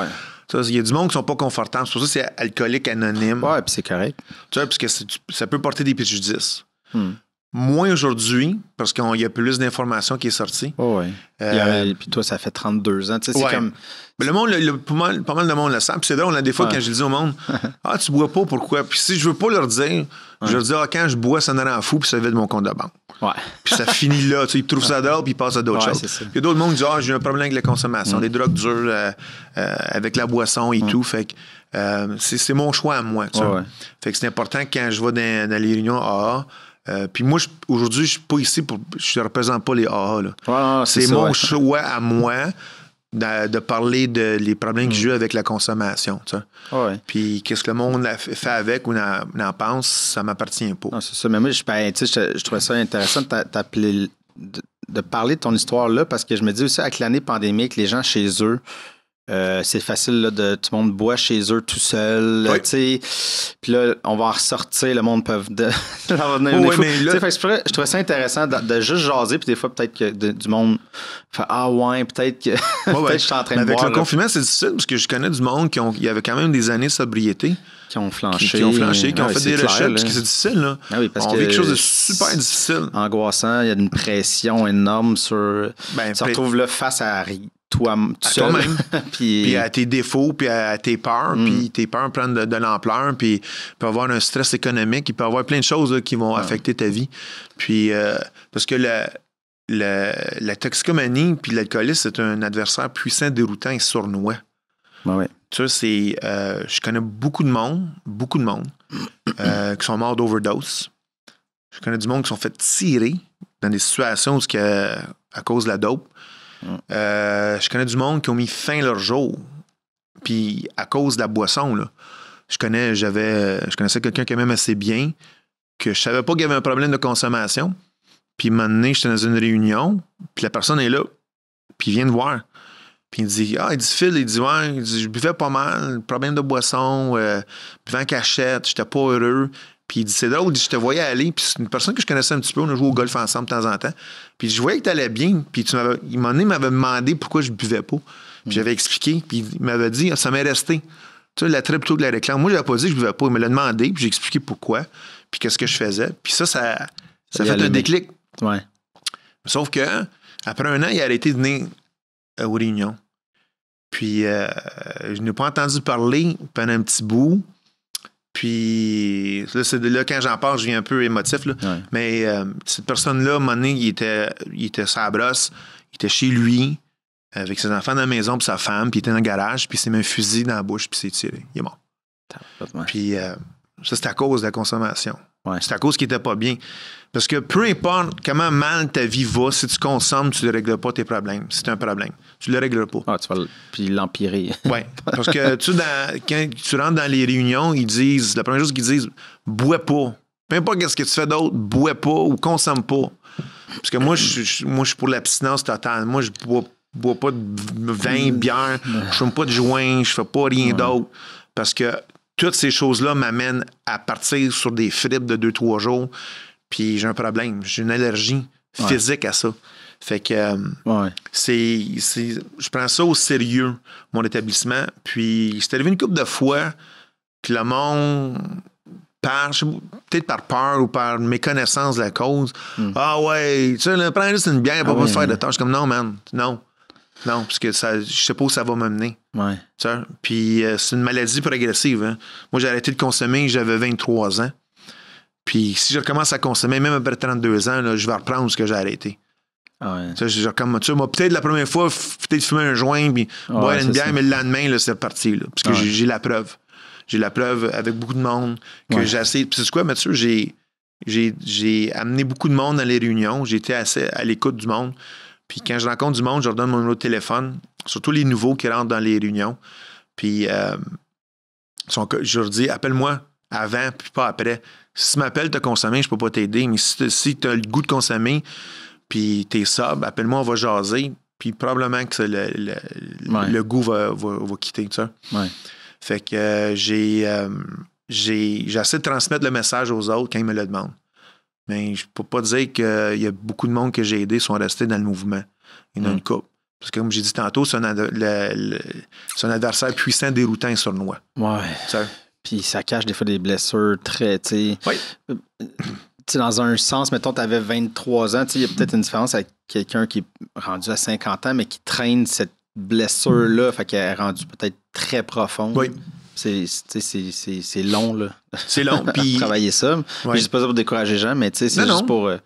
S2: Il y a du monde qui sont pas confortables. C'est pour ça que c'est alcoolique anonyme. Ouais, puis c'est correct. Tu parce que ça peut porter des préjudices. Hmm. Moins aujourd'hui, parce qu'il y a plus d'informations qui est sorties. Oh oui. Euh, puis toi, ça fait 32 ans. comme. le monde, pas, mal, de monde le sent. Puis c'est là on a des fois, quand je dis au monde, Ah, tu bois pas, pourquoi? Puis si je veux pas leur dire, je leur dis, Ah, quand je bois, ça me rend fou, puis ça vide mon compte de banque. Ouais. Puis ça finit là. ils trouvent ça drôle, puis ils passent à d'autres choses. Il y a d'autres mondes qui disent, Ah, j'ai un problème avec la consommation, mm. les drogues dures, euh, euh, avec la boisson et mm. tout. Fait que. c'est mon choix à moi. Fait que c'est important quand je vais dans, les réunions euh, puis moi, aujourd'hui, je suis pas ici pour. Je ne représente pas les AA. c'est mon choix à moi de, parler des problèmes que mm. j'ai avec la consommation. Puis qu'est-ce que le monde fait avec ou n'en pense, ça m'appartient pas. c'est ça. Mais moi,
S1: ben, je, je trouvais ça intéressant de, de, parler de ton histoire-là parce que je me dis aussi, avec l'année pandémique, les gens chez eux, euh, c'est facile, là, de, tout le monde boit chez eux tout seul. Puis là, on va en ressortir, le monde peut. De, mais là... je, je trouvais ça intéressant de, juste jaser, puis des fois, peut-être que du monde fait Ah ouais, peut-être que, ouais, peut je suis en train de de Avec le confinement,
S2: c'est difficile, parce que je connais du monde qui ont, il y avait quand même des années de sobriété. Qui ont flanché. Qui, ont flanché, qui ont fait des clair, recettes, parce que c'est difficile, là. Ah oui, parce on vit quelque chose de
S1: super difficile. Angoissant, il y a une pression énorme sur. Ben, on se retrouve là face à toi,
S2: ah, même puis... à tes défauts, puis à tes peurs, mm. puis tes peurs prennent de, l'ampleur, puis peut avoir un stress économique, il peut avoir plein de choses qui vont ah. affecter ta vie. Puis euh, parce que la, la, toxicomanie puis l'alcoolisme, c'est un adversaire puissant, déroutant et sournois. Tu ben sais, c'est euh, je connais beaucoup de monde, beaucoup de monde euh, qui sont morts d'overdose. Je connais du monde qui sont fait tirer dans des situations où, à cause de la dope, euh, je connais du monde qui ont mis fin leur jour. Puis à cause de la boisson, là, je, connais, j'avais, je connaissais quelqu'un qui même assez bien, que je savais pas qu'il y avait un problème de consommation. Puis un moment donné, j'étais dans une réunion, puis la personne est là, puis il vient de voir. Puis il dit, ah, il dit Phil, il dit, ouais, je buvais pas mal, problème de boisson, buvant euh, buvais en cachette, j'étais pas heureux. Puis il dit, c'est drôle, je te voyais aller. Puis c'est une personne que je connaissais un petit peu, on a joué au golf ensemble de temps en temps. Puis je voyais que tu allais bien. Puis tu il m'en m'avait demandé pourquoi je buvais pas. Puis j'avais expliqué. Puis il m'avait dit, ah, ça m'est resté. Tu sais, la très plutôt de la réclame. Moi, j'avais pas dit que je buvais pas. Il me l'a demandé. Puis j'ai expliqué pourquoi. Puis qu'est-ce que je faisais. Puis ça, ça, ça, fait un déclic. Ouais. Sauf que, après un an, il a arrêté de venir euh, aux réunions. Puis euh, je n'ai pas entendu parler pendant un petit bout. Puis là, c'est là, quand j'en parle, je viens un peu émotif. Mais euh, cette personne-là, à un il était, il était sa brosse, il était chez lui, avec ses enfants dans la maison, puis sa femme, puis il était dans le garage, puis il s'est mis un fusil dans la bouche, puis s'est tiré. Il est mort. Puis euh, ça, c'est à cause de la consommation c'est à cause qu'il n'était pas bien. Parce que peu importe comment mal ta vie va, si tu consommes, tu ne règles pas tes problèmes. C'est un problème. Tu ne le règles pas. Ah, tu vas puis l'empirer. oui. Parce que tu, quand tu rentres dans les réunions, ils disent, la première chose qu'ils disent, bois pas. Peu importe ce que tu fais d'autre, bois pas ou consomme pas. Parce que moi, je, moi, suis pour l'abstinence totale. Moi, je bois, bois pas de vin, mm. bière, je fume pas de joint, je fais pas rien d'autre. Parce que toutes ces choses-là m'amènent à partir sur des fripes de deux-trois jours, puis j'ai un problème, j'ai une allergie physique à ça. Fait que euh, c'est, je prends ça au sérieux, mon établissement. Puis c'est arrivé une couple de fois que le monde peut-être par peur ou par méconnaissance de la cause. Hmm. Ah ouais, tu sais, prends juste une bière ah pas oui, se faire hein. de tâches. Comme non, man, non. Non, parce que ça, je sais pas où ça va m'amener. Ouais. Puis euh, c'est une maladie progressive. Hein. Moi, j'ai arrêté de consommer, j'avais 23 ans. Puis si je recommence à consommer, même après 32 ans, je vais reprendre ce que j'ai arrêté. Ah ouais. je, comme, tu peut-être la première fois, peut-être fumer un joint, puis ah boire une bière, mais le lendemain, c'est parti. parce que ah j'ai la preuve. J'ai la preuve avec beaucoup de monde que j'ai c'est quoi, Mathieu? J'ai amené beaucoup de monde à les réunions. J'étais à l'écoute du monde. Puis quand je rencontre du monde, je leur donne mon numéro de téléphone, surtout les nouveaux qui rentrent dans les réunions. Puis euh, je leur dis appelle-moi avant, puis pas après. Si tu m'appelles, t'as consommé, je peux pas t'aider. Mais si, tu as le goût de consommer, puis tu es sobre, appelle-moi, on va jaser. Puis probablement que le, goût va, quitter, tu ouais. Fait que euh, j'ai. Euh, j'ai, j'essaie de transmettre le message aux autres quand ils me le demandent. Mais je ne peux pas dire qu'il y a beaucoup de monde que j'ai aidé sont restés dans le mouvement. Il y en hmm. une couple. Parce que, comme j'ai dit tantôt, c'est un, adversaire puissant, déroutant et sournois. Ouais. Puis ça cache des fois
S1: des blessures très, tu
S2: Oui. Euh, dans
S1: un sens, mettons, tu avais 23 ans, il y a peut-être une différence avec quelqu'un qui est rendu à 50 ans, mais qui traîne cette blessure-là, hmm. fait qu'elle est rendue peut-être très profonde. Oui. C'est long, là. C'est long. Puis... Travailler ça. Ouais. pas ça pour décourager les gens, mais c'est juste pour. Euh,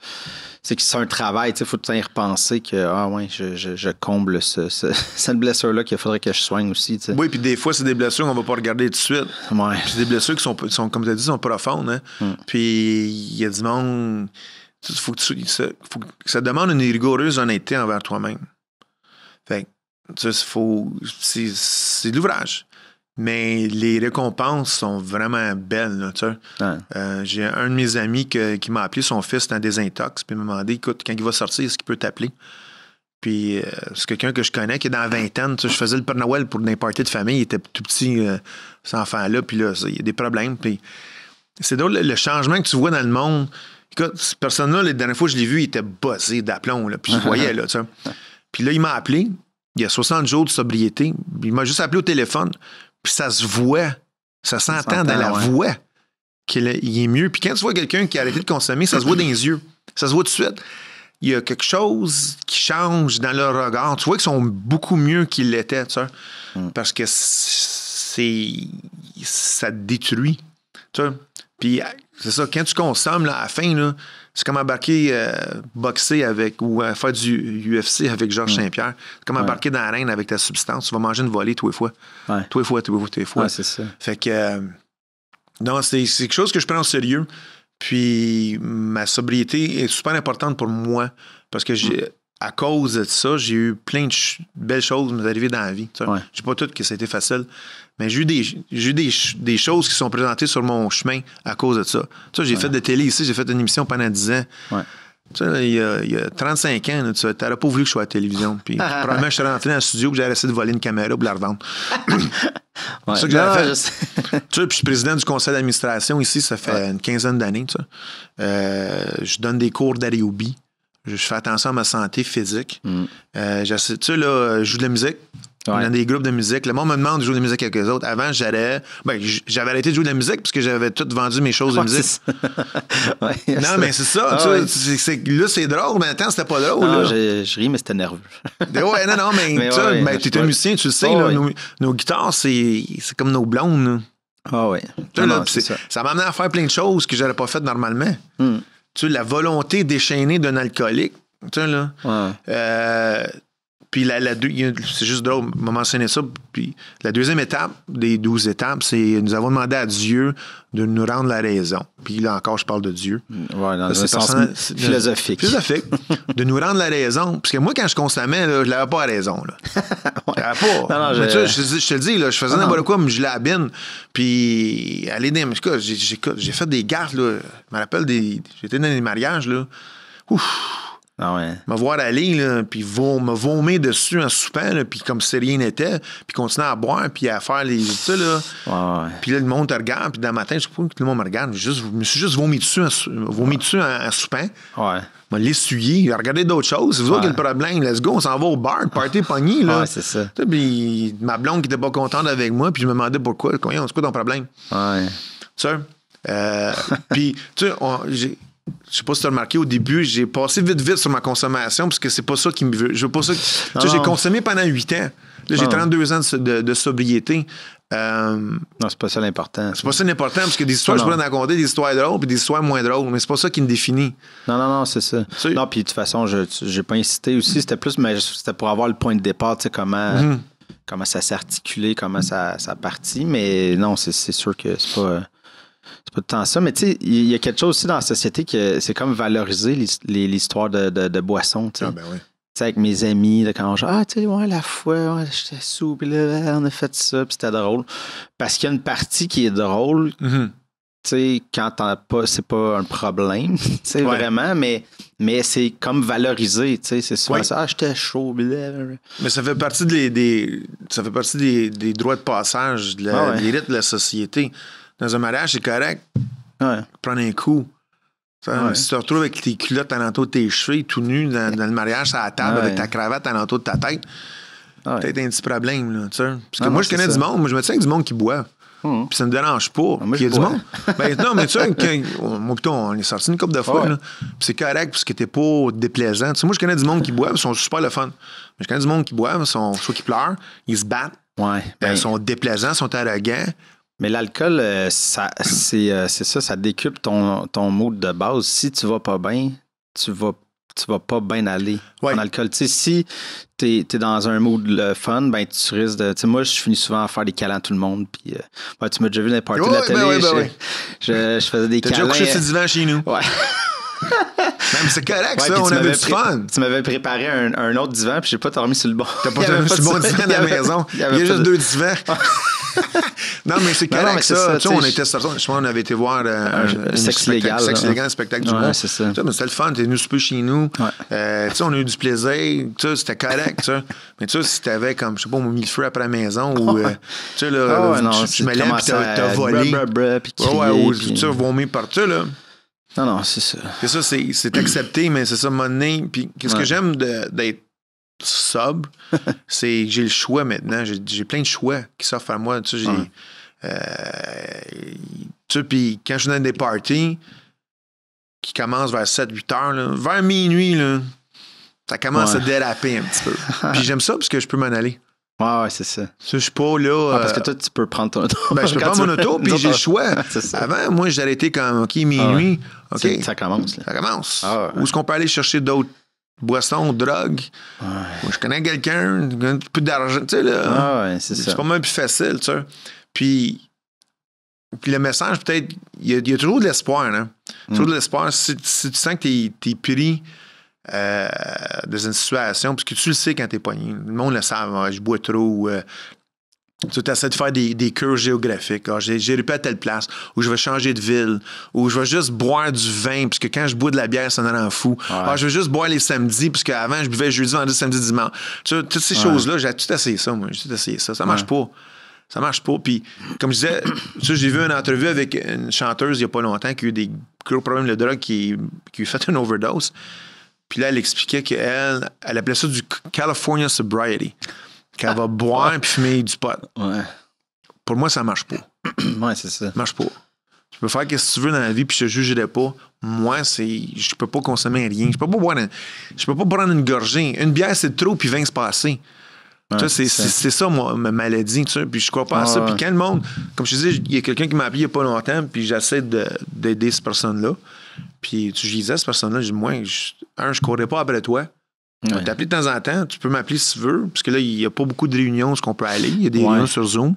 S1: c'est c'est un travail. Il faut tout y repenser que ah ouais, je, comble cette
S2: blessure-là qu'il faudrait que je soigne aussi. Oui, puis des fois, c'est des blessures qu'on va pas regarder tout de suite. C'est des blessures qui sont, sont comme tu as dit, sont profondes. Hein. Mm. Puis il y a du monde. ça, demande une rigoureuse honnêteté envers toi-même. Fait que, c'est l'ouvrage. Mais les récompenses sont vraiment belles. Euh, j'ai un de mes amis qui m'a appelé, son fils dans des intox, puis il m'a demandé écoute, quand il va sortir, est-ce qu'il peut t'appeler Puis euh, c'est quelqu'un que je connais qui est dans la vingtaine. Je faisais le Père Noël pour une parties de famille, il était tout petit, euh, cet enfant-là, puis là, il y a des problèmes. Puis c'est drôle, le changement que tu vois dans le monde. Écoute, cette personne-là, la dernière fois que je l'ai vu, il était bossé d'aplomb, puis je voyais, là, Puis là, il m'a appelé, il y a 60 jours de sobriété, il m'a juste appelé au téléphone, puis ça se voit. Ça s'entend dans la voix qu'il est mieux. Puis quand tu vois quelqu'un qui a arrêté de consommer, ça se voit dans les yeux. Ça se voit tout de suite. Il y a quelque chose qui change dans leur regard. Tu vois qu'ils sont beaucoup mieux qu'ils l'étaient, tu sais. Hmm. Parce que c'est. ça détruit. Tu sais. Puis c'est ça, quand tu consommes, à la fin, là, c'est comme embarquer euh, boxer avec ou euh, faire du UFC avec Georges hmm. Saint-Pierre. C'est comme embarquer dans l'arène avec ta substance. Tu vas manger une volée tous les fois. Ouais. fois, tous les fois, tous c'est ça. Fait que. Euh, non, c'est quelque chose que je prends au sérieux. Puis ma sobriété est super importante pour moi parce que j'ai hmm à cause de ça, j'ai eu plein de belles choses m'ont arrivées dans la vie. Je ne dis pas tout, que ça a été facile, mais j'ai eu, des, choses qui sont présentées sur mon chemin à cause de ça. J'ai fait de télé ici, j'ai fait une émission pendant 10 ans. il, y a, 35 ans, tu n'aurais pas voulu que je sois à la télévision. Puis, probablement, je serais rentré dans le studio et j'aurais essayé de voler une caméra pour la revendre.
S1: ouais, ça que
S2: fait. Je puis je suis président du conseil d'administration ici, ça fait une quinzaine d'années. Euh, je donne des cours d'Arioubi. Je fais attention à ma santé physique. Mm. Euh, tu sais, là, je joue de la musique. Dans des groupes de musique. Le monde me demande de jouer de la musique avec les autres. Avant, j'allais. Ben, j'avais arrêté de jouer de la musique parce que j'avais tout vendu mes choses de musique. non, mais c'est ça. tu là, c'est drôle, mais attends, c'était pas drôle. là. Je, ris, mais c'était nerveux. Eh ouais, non, non, mais, mais tu ben, es un musicien, tu le sais. Oh nos, guitares, c'est comme nos blondes. Ah ouais. ça. m'a amené à faire plein de choses que j'aurais pas faites normalement. Hmm tu sais, la volonté déchaînée d'un alcoolique, tu sais, là. Euh, puis la, la c'est juste drôle, m'a mentionné ça. Puis la deuxième étape des douze étapes, c'est nous avons demandé à Dieu de nous rendre la raison. Puis là encore, je parle de Dieu. Ouais, dans le sens philosophique. Philosophique. de nous rendre la raison. Parce que moi, quand je consommais, là, je n'avais pas raison. Non, je... je, je, te le dis, là, je faisais n'importe quoi, mais je l'abîme. Puis, allez, j'ai fait des gaffes. Là. Je me rappelle, des, j'étais dans des mariages. Là. Ouf! Ah ouais. Me voir aller, là, puis me vomir dessus en soupant, là, puis comme si rien n'était, puis continuer à boire, puis à faire les. là. Puis là, le monde te regarde, puis dans le matin, je sais pas que le monde me regarde. Je me suis juste vomi dessus en, vomi dessus en, en soupant. Ouais. d'autres l'essuyer, regarder d'autres choses. Vous autres, le problème, let's go, on s'en va au bar, party pogné, là. Ouais, c'est ça. Puis ma blonde qui était pas contente avec moi, puis je me demandais pourquoi, c'est quoi ton problème? Ouais. Tu euh, sais, puis, tu sais, je sais pas si tu as remarqué, au début, j'ai passé vite vite sur ma consommation parce que c'est pas ça qui me veut. Je veux j'ai consommé pendant 8 ans. Là, j'ai 32 ah. ans de, sobriété. Euh... non, c'est pas ça l'important. C'est pas ça l'important parce que des histoires, ah, je pourrais en raconter des histoires drôles puis des histoires moins drôles, mais c'est pas ça qui me définit.
S1: Non, non, non, c'est ça. Non, puis de toute façon, je n'ai pas incité aussi. C'était plus, mais c'était pour avoir le point de départ, tu sais, comment. Mhm. comment ça s'articulait, comment ça, ça partit. Mais non, c'est sûr que c'est pas. C'est pas tant temps ça, mais tu sais, il y a quelque chose aussi dans la société que c'est comme valoriser l'histoire de, de, de boisson. Ah, ben avec mes amis, quand on ah, tu sais, ouais, la fois, j'étais sous, puis là, on a fait ça, puis c'était drôle. Parce qu'il y a une partie qui est drôle, mm-hmm. tu sais, quand t'en pas, c'est pas un problème, tu sais, vraiment, mais, mais c'est comme valoriser, tu sais, c'est souvent ça, ah, j'étais chaud, Mais
S2: ça fait partie, des, ça fait partie des, droits de passage, ah des rites de la société. Dans un mariage, c'est correct. Ouais. Prendre un coup. Si tu te retrouves avec tes culottes l'entour de tes cheveux, tout nu, dans, le mariage, à la table, avec ta cravate à alentour de ta tête, peut-être un petit problème. Là, Parce que moi, je connais du monde. Moi, je me tiens avec du monde qui boit. Hum. Puis ça ne me dérange pas. Ah, il y a du monde. ben, non, mais tu sais, moi, plutôt, on est sorti une couple de fois. Puis c'est correct parce que t'es pas déplaisant. moi, je connais du monde qui boit, ils sont super le fun. Mais je connais du monde qui boit, ils sont soit qui pleurent, ils se battent. Ouais. Ben, ben, ils sont déplaisants, ils sont arrogants. Mais
S1: l'alcool, euh, ça, euh, c'est, ça, ça décupe ton, ton mood de base. Si tu vas pas bien, tu vas, tu vas pas bien aller alcool. si tu es, dans un mood fun, ben tu risques de. moi, je finis souvent à faire des câlins à tout le monde. Puis, euh, tu m'as déjà vu dans les parties de la télé. Ben ben je, faisais des câlins. as déjà couché sur le divan chez nous. Ouais.
S2: c'est correct, ça. On avait du fun.
S1: Tu m'avais préparé un, autre divan, puis j'ai pas dormi sur le bon. T'as pas dormi sur le bon divan de la maison. Il y, avait, a juste deux
S2: divans. non, mais c'est correct, ça. Tu sais, on était sortis. Je crois avait été voir euh, un, sexe légal. Sexe hein. légal, un spectacle du monde. c'est ça. c'était le fun. tu T'es un peu chez nous. Euh, tu sais, on a eu du plaisir. Tu sais, c'était correct, tu Mais tu sais, si t'avais comme, je sais pas, mille feux après la maison ou, euh, tu sais, là, ah tu me lèves, puis t'as volé. Ouais, ouais, ou tu sais, vomi partout, là. Non, non, c'est ça. C'est ça, c'est accepté, mais c'est ça, nez. Puis qu'est-ce que j'aime d'être sobre, c'est que j'ai le choix maintenant. J'ai plein de choix qui s'offrent à moi. Tu sais, euh, tu puis quand je suis dans des parties qui commencent vers 7-8 heures, là, vers minuit, là, ça commence à déraper un petit peu. puis j'aime ça parce que je peux m'en aller. Ouais, ouais, c'est ça. Je suis pas là. Ah, parce que euh, toi, tu peux prendre ton auto. Ben, je peux prendre mon auto, puis j'ai le choix. Avant, moi, j'arrêtais comme, OK, minuit. Ah ça commence. Ça commence. Ah Où est-ce qu'on peut aller chercher d'autres boissons, drogues? Moi, je connais quelqu'un, plus d'argent. Tu sais, là. Ah c'est ça. même plus facile, tu sais. Puis, puis le message, peut-être, il y, a toujours de l'espoir. Hein? Hmm. Toujours de l'espoir. Si, tu sens que tu es, pris euh, dans une situation, parce que tu le sais quand tu es pogné. Le monde le savent. Ah, je bois trop, euh, tu essaies de faire des, des cures géographiques. Ah, j'ai repéré à telle place, ou je vais changer de ville, ou je vais juste boire du vin, puisque quand je bois de la bière, ça me rend fou. Ah, je vais juste boire les samedis, puisque avant, je buvais jeudi, vendredi, samedi, dimanche. toutes ces choses-là, j'ai tout essayé ça, moi. J'ai tout essayé ça. Ça marche pas. Ça marche pas. Puis, comme je disais, j'ai vu une entrevue avec une chanteuse il y a pas longtemps qui a eu des gros problèmes de drogue, qui, qui a fait une overdose. Puis là, elle expliquait qu'elle, elle appelait ça du California sobriety qu'elle va boire ah. puis fumer du pot. Pour moi, ça marche pas. ouais, c'est ça. Marche pas. Tu peux faire ce que tu veux dans la vie puis je te jugerai pas. Moi, c'est je peux pas consommer rien. Je peux pas boire je peux pas prendre une gorgée. Une bière c'est trop puis vient se passer. c'est ça. moi, ma maladie. Tu sais, puis je crois pas à ça. Ah, puis quand monde, comme je disais, il y a quelqu'un qui m'a appelé il n'y a pas longtemps, puis j'essaie d'aider cette personne-là. Puis tu disais à cette personne-là, moi, je, un, je courrais pas après toi de temps en temps. Tu peux m'appeler si tu veux, parce que là, il n'y a pas beaucoup de réunions où qu'on peut aller. Il y a des réunions sur Zoom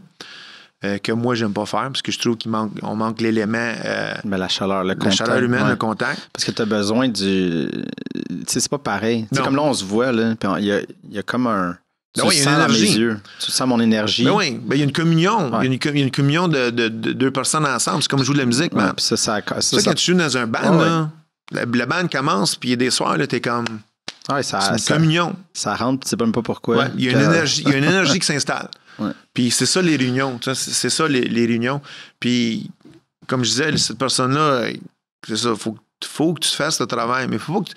S2: euh, que moi, j'aime pas faire, parce que je trouve qu'on manque, on manque l'élément. Euh, la chaleur, le contact. La chaleur humaine, le contact. Parce que tu as besoin
S1: du. Tu sais, c'est pas pareil. C'est comme là, on se voit, là, il y a, comme un. Ben tu sens dans yeux. Tu sens mon énergie. Ben oui,
S2: ben il y a une communion. Il y, a une communion de, deux personnes ensemble. C'est comme jouer de la musique, man. Puis ça, ça, quand tu joues dans un band, la, band commence, puis il y a des soirs, tu es comme ça, c'est une communion.
S1: Ça rentre, tu sais même pas pourquoi. il, y a une énergie, qui
S2: s'installe. Puis c'est ça les réunions. C'est ça les, réunions. Puis, comme je disais, cette personne-là, c'est faut, que tu fasses le travail. Mais faut que.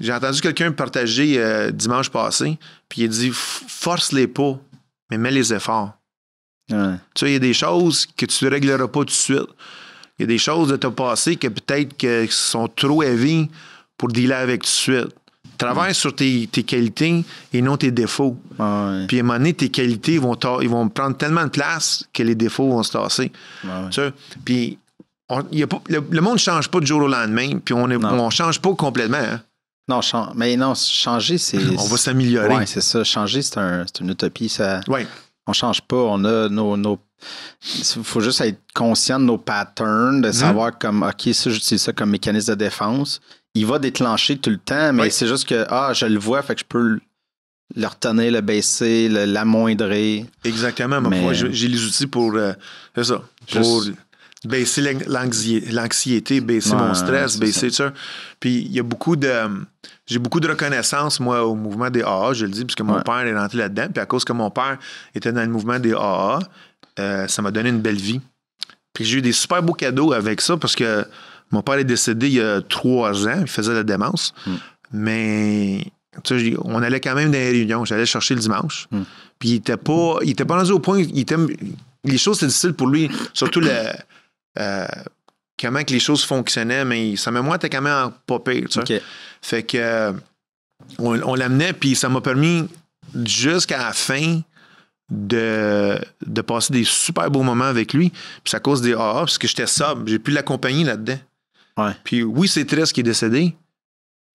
S2: J'ai entendu quelqu'un partager euh, dimanche passé, puis il dit force les pas, mais mets les efforts. Tu sais, il y a des choses que tu ne régleras pas tout de suite. Il y a des choses de ton passé que peut-être que sont trop heavy pour dealer avec tout de suite. Travaille sur tes, qualités et non tes défauts. Ah puis à un moment donné, tes qualités vont, vont prendre tellement de place que les défauts vont se tasser. Ah puis le, monde ne change pas du jour au lendemain, puis on ne change pas complètement. Hein. Non, mais non, changer, c'est. On va s'améliorer. Oui,
S1: c'est ça. Changer, c'est une utopie. Ça, On ne change pas. On a nos, il faut juste être conscient de nos patterns, de mhm. savoir comme, OK, ça, j'utilise ça comme mécanisme de défense il va déclencher tout le temps, mais c'est juste que ah, je le vois, fait que je peux le retenir, le
S2: baisser, l'amoindrer. » Exactement, mais, moi j'ai les outils pour euh, ça. baisser l'anxiété, baisser mon stress, baisser ça. Puis il y a beaucoup de. J'ai beaucoup de reconnaissance, moi, au mouvement des AA, je le dis, puisque mon père est rentré là-dedans. Puis à cause que mon père était dans le mouvement des AA, euh, ça m'a donné une belle vie. Puis j'ai eu des super beaux cadeaux avec ça parce que mon père est décédé il y a trois ans, il faisait la démence. Mm. Mais on allait quand même dans les réunions, j'allais chercher le dimanche. Mm. Puis il était pas, il était pas rendu au point, il était, les choses étaient difficiles pour lui, surtout le, euh, comment que les choses fonctionnaient, mais sa mémoire était quand même pas pire. Fait que on, l'amenait, puis ça m'a permis jusqu'à la fin de, de passer des super beaux moments avec lui. Puis ça cause des AA, parce que j'étais sobre, j'ai pu l'accompagner là-dedans. Puis oui, c'est triste qu'il est décédé,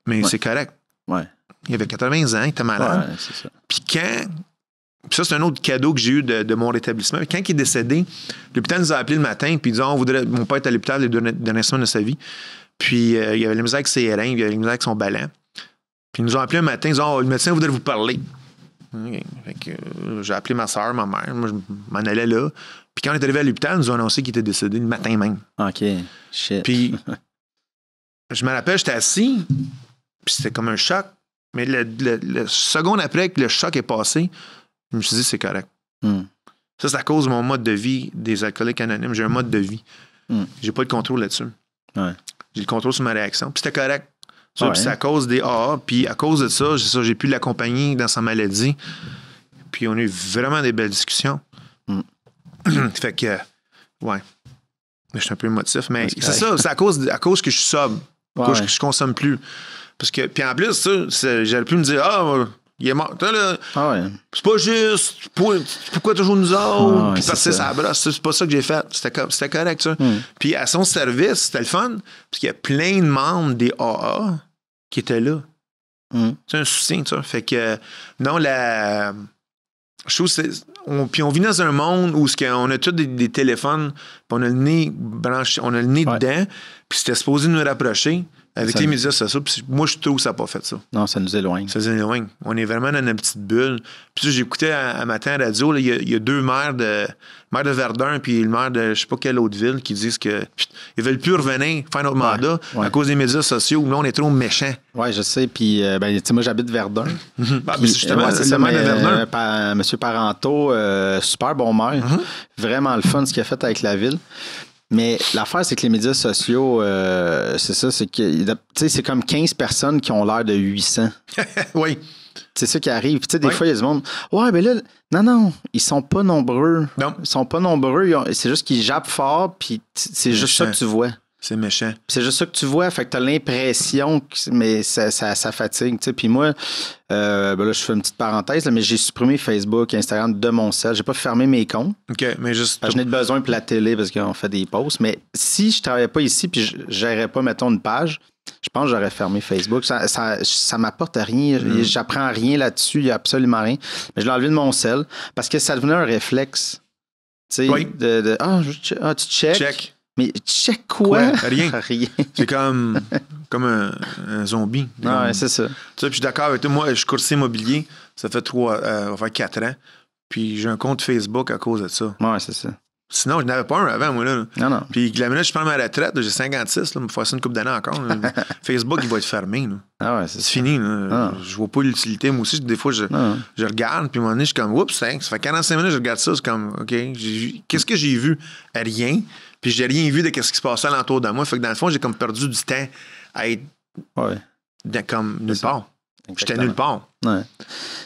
S2: mais c'est correct. Ouais. Il avait 80 ans, il était malade. Puis quand. ça, c'est un autre cadeau que j'ai eu de, mon rétablissement. Quand il est décédé, l'hôpital nous a appelé le matin, puis ils on voudrait. Mon père est à l'hôpital les dernières semaines de sa vie. Puis euh, il y avait la misère avec ses il y avait la misère avec son ballon. Puis ils nous ont appelé le matin, ils ont oh, le médecin voudrait vous parler. Euh, j'ai appelé ma soeur, ma mère, moi je m'en allais là. Puis quand on est arrivé à l'hôpital, ils nous ont annoncé qu'il était décédé le matin même. OK. Shit. Puis Je me rappelle, j'étais assis, puis c'était comme un choc. Mais le, seconde après que le choc est passé, je me suis dit, c'est correct. Hmm. Ça, c'est à cause de mon mode de vie des alcooliques anonymes. J'ai un mode de vie. Hmm. J'ai pas de contrôle là-dessus. J'ai le contrôle sur ma réaction. Puis c'était correct. Ah c'est à cause des AA. Puis à cause de ça, j'ai, ça, j'ai pu l'accompagner dans sa maladie. Puis on a eu vraiment des belles discussions. Ça hmm. fait que, ouais. Mais je suis un peu émotif. Mais c'est, ça, c'est à cause, à cause que je suis sobre. Pourquoi je, ne consomme plus? Parce que, puis en plus, j'allais plus me dire, ah, il est mort. Ah C'est pas juste. Pourquoi, toujours nous autres? Ah puis parce que ça brosse. C'est pas ça que j'ai fait. C'était correct, ça. Hmm. Puis à son service, c'était le fun. Parce qu'il y a plein de membres des AA qui étaient là. Hmm. C'est un soutien, ça. Fait que, non, la je trouve on, puis on vit dans un monde où on a tous des, téléphones, puis on a le nez branché, on a le nez dedans, puis c'était supposé nous rapprocher. Avec les médias sociaux, moi, je trouve que ça n'a pas fait ça. Non, ça nous éloigne. Ça nous éloigne. On est vraiment dans une petite bulle. Puis j'écoutais à, matin à la radio, il y, a deux maires de, maire de Verdun puis le maire de je sais pas quelle autre ville qui disent qu'ils ne veulent plus revenir faire notre mandat à cause des médias sociaux. Nous, on est trop méchants. Oui, je sais. Puis, euh, ben, moi, j'habite Verdun. Mhm. ah, ben, justement, euh, c'est le maire de Verdun.
S1: Euh, Monsieur Parenteau, super bon maire. Mhm. Vraiment le fun ce qu'il a fait avec la ville. Mais l'affaire, c'est que les médias sociaux, euh, c'est ça, c'est que c'est comme 15 personnes qui ont l'air de 800. oui. C'est ça qui arrive. Tu sais, des fois, il y a du monde. Ouais, mais là, non, non, ils sont pas nombreux. Non. Ils sont pas nombreux. C'est juste qu'ils jappent fort, puis c'est juste ça que tu vois. C'est méchant. C'est juste ça que tu vois. Fait que t'as l'impression, mais ça, fatigue. Puis moi, euh, ben là, je fais une petite parenthèse, mais j'ai supprimé Facebook, et Instagram de mon sel. J'ai pas fermé mes comptes. OK, mais juste. besoin de la télé parce qu'on fait des posts. Mais si je travaillais pas ici puis je gérais pas, mettons, une page, je pense que j'aurais fermé Facebook. Ça, ça, ça m'apporte rien. Mm. J'apprends rien là-dessus. Il n'y a absolument rien. Mais je l'ai enlevé de mon sel parce que ça devenait un réflexe. Oui. De, de, ah, ah tu check. Mais check quoi? quoi?
S2: Rien. C'est comme, comme un, zombie. ouais, c'est ça. Tu sais, puis je suis d'accord avec toi. Moi, je course immobilier. Ça fait trois, euh, quatre ans. Puis j'ai un compte Facebook à cause de ça. Ouais, c'est ça. Sinon, je n'avais pas un avant, moi. Là. Non, non. Puis la minute que je prends ma retraite, j'ai 56, Il me faut ça une coupe d'années encore. Facebook, il va être fermé. Là. Ah ouais, c'est fini. Là. Ah. Je vois pas l'utilité. Moi aussi, des fois, je, ah. je regarde, puis à un moment donné, je suis comme, oups, ça fait 45 minutes que je regarde ça. C'est comme, OK, qu'est-ce que j'ai vu? Rien. Puis j'ai rien vu de ce qui se passait alentour de moi. Fait que dans le fond, j'ai comme perdu du temps à être comme nulle part. J'étais nulle part.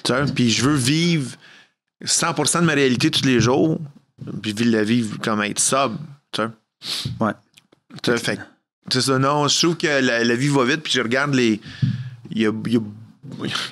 S2: Tu puis je veux vivre 100% de ma réalité tous les jours, puis la vie comme être sub. Tu Ouais. Tu ça. Non, je trouve que la, vie va vite, puis je regarde les. Il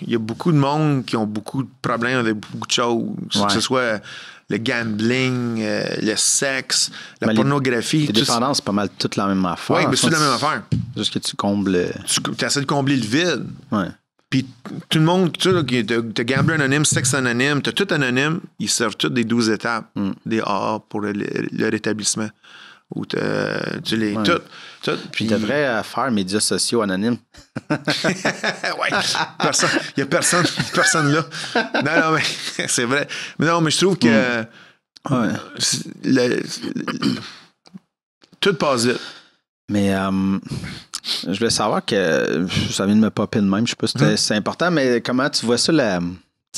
S2: y a, beaucoup de monde qui ont beaucoup de problèmes avec beaucoup de choses. Que ce soit le gambling, euh, le sexe, la pornographie. Les, les dépendances, c'est pas mal toute la même affaire. Oui, mais c'est la même affaire. Juste que tu combles. Tu essaies de combler le vide. Ouais. Puis tout le monde, tu sais, as gambler anonyme, sexe anonyme, tu t'as tout anonyme, ils servent toutes des 12 étapes, mm. des AA pour leur le rétablissement ou tu les. Ouais. Tout, Puis tu devrais faire médias sociaux anonymes. ouais. Personne, il n'y a personne, personne là. Non, non, mais c'est vrai. Mais non, mais je trouve que. Hmm. tout passe vite.
S1: Mais euh, je voulais savoir que ça vient de me popper de même. Je sais pas si c'est hein? important, mais comment tu vois ça,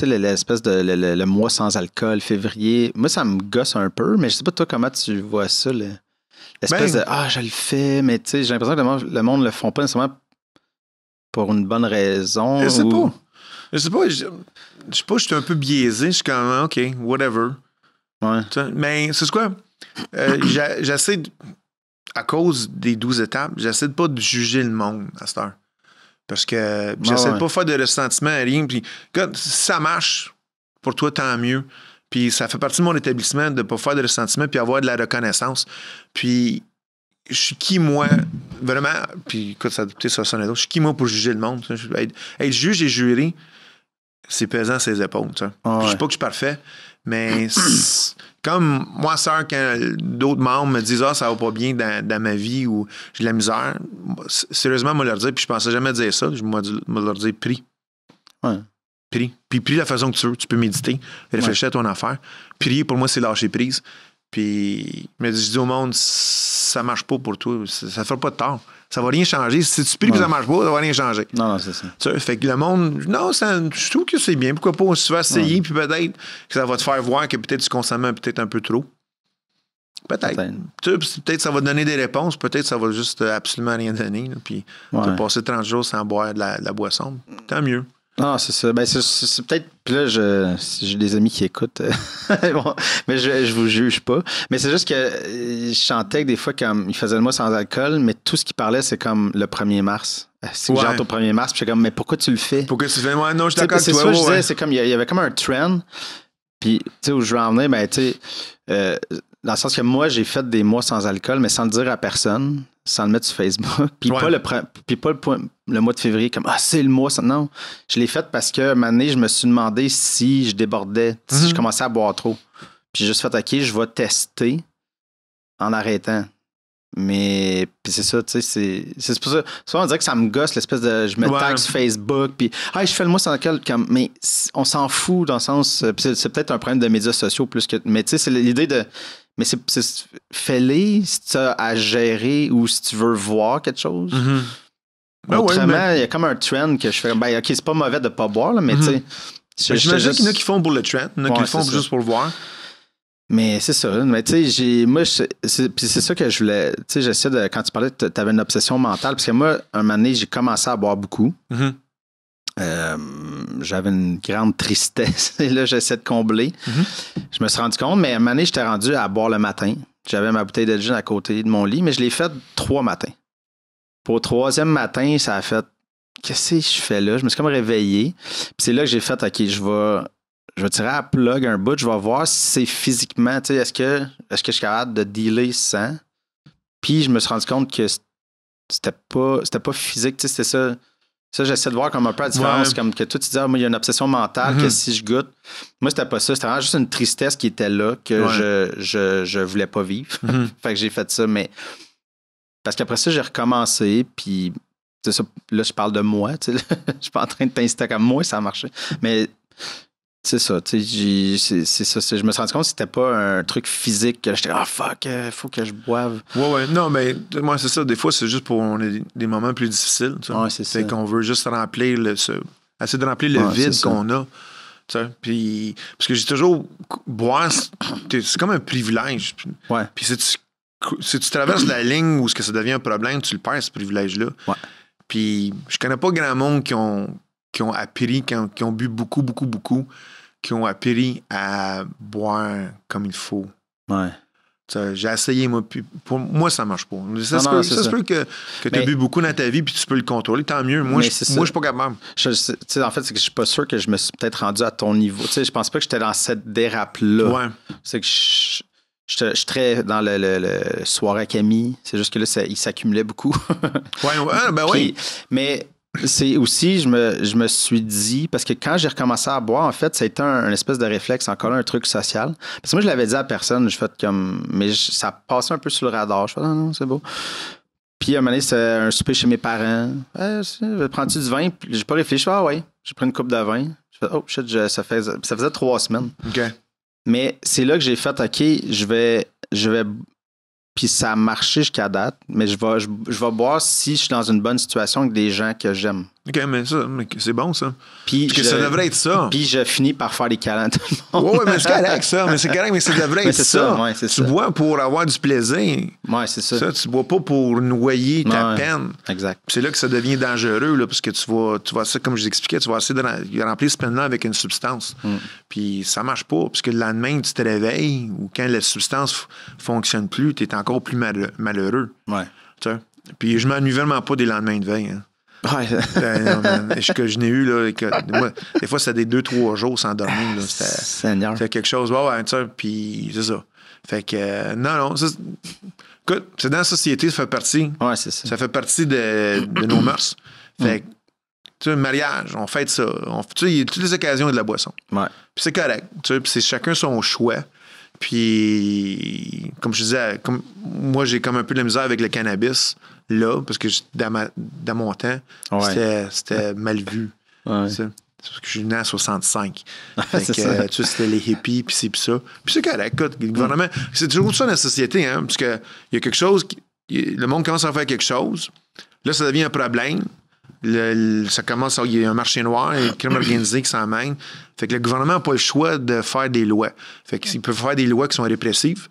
S1: l'espèce de le, mois sans alcool, février? Moi, ça me gosse un peu, mais je sais pas toi comment tu vois ça. Là espèce ben de Ah, je le fais, mais tu sais, j'ai l'impression que le monde, ne le font pas nécessairement
S2: pour une bonne raison. Je sais pas. Je sais pas. Je, sais pas, je suis un peu biaisé. Je suis comme ah, OK, whatever. Ouais. Mais c'est quoi? Euh, j'essaie, à cause des douze étapes, j'essaie de pas de juger le monde à cette heure. Parce que ah j'essaie de pas faire de ressentiment à rien. Puis, si ça marche, pour toi, tant mieux. Puis ça fait partie de mon établissement de ne pas faire de ressentiment puis avoir de la reconnaissance. Puis je suis qui, moi, vraiment, puis écoute, ça a sur son je suis qui, moi, pour juger le monde? Être, juge et jury, c'est pesant ses épaules. Ah je ne pas que je suis parfait, mais comme moi, sœur, quand d'autres membres me disent Ah, ça va pas bien dans, ma vie ou j'ai de la misère, sérieusement, moi leur dire, puis je pensais jamais dire ça, je leur dire pris. Ouais. Prie. Puis prie la façon que tu veux. Tu peux méditer, réfléchir à ton affaire. Prier, pour moi, c'est lâcher prise. Puis, mais je dis au monde, ça marche pas pour toi. Ça, ne fera pas de tort. Ça va rien changer. Si tu pries que ça marche pas, ça va rien changer. Non, non, c'est ça. fait que le monde, non, je trouve que c'est bien. Pourquoi pas? Si tu vas essayer, puis peut-être que ça va te faire voir que peut-être tu consommes peut-être un peu trop. Peut-être. Peut-être ça va donner des réponses, peut-être que ça va juste absolument rien donner. puis tu vas passer 30 jours sans boire de la boisson. Tant mieux. Non, c'est ça. Ben, c'est peut-être. Puis là, j'ai
S1: des amis qui écoutent. mais je, je vous juge pas. Mais c'est juste que euh, je chantais que des fois, comme il faisait le mois sans alcool, mais tout ce qu'il parlait, c'est comme le 1er mars. C'est euh, ouais. au 1er mars, puis suis comme, mais pourquoi tu le fais? Pourquoi tu fais? moi non, je suis d'accord C'est ça, c'est comme, il y avait comme un trend. Puis, tu sais, où je veux en ben, tu sais, euh, dans le sens que moi, j'ai fait des mois sans alcool, mais sans le dire à personne sans le mettre sur Facebook. Puis pas, le, puis le, mois de février, comme Ah, c'est le mois. Ça. Non, je l'ai fait parce que, année, je me suis demandé si je débordais, si je mhm. commençais à boire trop. Puis j'ai juste fait OK, je vais tester en arrêtant. Mais c'est ça, tu sais, c'est pour ça. Souvent, on dirait que ça me gosse l'espèce de je me tag sur Facebook, puis ah, je fais le mois sans lequel, comme, mais on s'en fout dans le sens. Euh, c'est peut-être un problème de médias sociaux plus que. Mais tu sais, c'est l'idée de mais c'est, fais si tu as à gérer ou si tu veux voir quelque chose.
S2: Mm il y
S1: a comme un trend que je fais. Ben, ok, c'est pas mauvais de pas boire, mais mm-hmm. tu sais. Ben, j'imagine qu'il y en a qui font pour le trend, il y en a qui le font juste pour le voir. Mais c'est ça. Mais tu sais, j'ai, moi, c'est ça que je voulais. Tu sais, j'essaie de. Quand tu parlais, tu avais une obsession mentale. Parce que moi, un moment donné, j'ai commencé à boire beaucoup. Mm-hmm. Euh, j'avais une grande tristesse et là, j'essaie de combler. Mhm. Je me suis rendu compte, mais à un moment donné, j'étais rendu à boire le matin. J'avais ma bouteille de gin à côté de mon lit, mais je l'ai fait trois matins. Pour troisième matin, ça a fait Qu'est-ce que je fais là? Je me suis comme réveillé. Puis c'est là que j'ai fait OK, je vais, je vais tirer à plug un bout, je vais voir si c'est physiquement, tu sais, est-ce que, est-ce que je suis capable de dealer sans? Puis je me suis rendu compte que c'était pas, c'était pas physique, tu sais, c'était ça ça, j'essaie de voir comme un peu la différence, comme que tout tu disais, ah, il y a une obsession mentale, mhm. que si je goûte. Moi, c'était pas ça. C'était vraiment juste une tristesse qui était là, que je, je, voulais pas vivre. Mhm. fait que j'ai fait ça, mais. Parce qu'après ça, j'ai recommencé, puis. Ça, là, je parle de moi, tu sais, je suis pas en train de t'inciter comme moi, ça a marché. Mais c'est ça, Je me suis rendu compte que c'était pas un truc physique que j'étais, ah oh, fuck,
S2: euh, faut que je boive. Ouais, ouais, non, mais moi, c'est ça. Des fois, c'est juste pour des moments plus difficiles. c'est qu'on veut juste remplir le, essayer de remplir le vide qu'on a. puis, parce que j'ai toujours. Boire, c'est comme un privilège. Puis si tu, traverses la ligne où ce que ça devient un problème, tu le perds, ce privilège-là. Puis je connais pas grand monde qui ont, qui ont appris, qui qui ont bu beaucoup, beaucoup, beaucoup qui ont appris à boire comme il faut. Ouais. J'ai essayé, moi, puis pour moi, ça marche pas. Ça, non, ça, ça. que, que tu as bu beaucoup dans ta vie, puis tu peux le contrôler, tant mieux.
S1: Moi, je, moi suis pas capable. en fait, c'est que je suis pas sûr que je me suis peut-être rendu à ton niveau. Je je pense pas que j'étais dans cette dérape-là. Ouais. C'est que je, suis très dans le, soirée soir Camille. C'est juste que là, ça, il s'accumulait beaucoup. ouais, ouais, ah, ben oui. mais c'est aussi, je me, je me, suis dit, parce que quand j'ai recommencé à boire, en fait, ça a été un, espèce de réflexe, encore un truc social. Parce que moi, je l'avais dit à personne, je fais comme, mais ça passait un peu sur le radar. Je fais, non, ah, non, c'est beau. Puis à un moment donné, un souper chez mes parents. Eh, je prends-tu du vin? J'ai pas réfléchi, ah ouais, j'ai pris une coupe de vin. Je fais, oh shit, ça, fait, ça faisait trois semaines. Mais c'est là que j'ai fait, OK, je vais, je vais puis ça a marché jusqu'à date, mais je vais, je, vais boire si je suis dans une bonne situation avec des gens que j'aime.
S2: OK, mais ça, c'est bon, ça. Puis ça devrait être
S1: ça. Puis je finis par faire les câlins
S2: Oui, mais c'est correct, ça. Mais c'est correct, mais ça devrait être ça. tu bois pour avoir du plaisir. Oui, c'est ça. ça. Tu bois pas pour noyer ta peine. Exact. C'est là que ça devient dangereux, là, parce que tu vois tu vois ça, comme je vous expliquais, tu vas essayer de remplir ce peine-là avec une substance. Mm. Puis ça marche pas, puisque le lendemain, tu te réveilles ou quand la substance fonctionne plus, tu es encore plus malheureux. Ouais. Puis je m'ennuie vraiment pas des lendemains de veille. Hein. que je n'ai eu, là, moi, des fois, c'était des deux, trois jours sans dormir. Là, c'était, ah, quelque chose. Ouais, puis c'est ça. Fait que, euh, non, non. écoute, c'est dans la société, ça fait partie. ça. fait partie de, nos mœurs. Mm. Fait tu sais, mariage, on fête ça. On, tu sais, il y a toutes les occasions de la boisson. Ouais. Puis c'est correct. Tu sais, puis c'est chacun son choix. Puis, comme je disais, comme, moi, j'ai comme un peu de la misère avec le cannabis là, parce que dans, ma, dans mon temps, c'était mal vu. C'est parce que je suis né en 65. c'était les hippies, puis c'est, puis ça. Puis c'est correct. Écoute, le gouvernement, c'est toujours ça dans la société, hein, parce qu'il y a quelque chose, le monde commence à faire quelque chose. Là, ça devient un problème. ça commence, il y a un marché noir, il y a un crime organisé qui s'emmène. Fait que le gouvernement n'a pas le choix de faire des lois. Fait qu'il peut faire des lois qui sont répressives,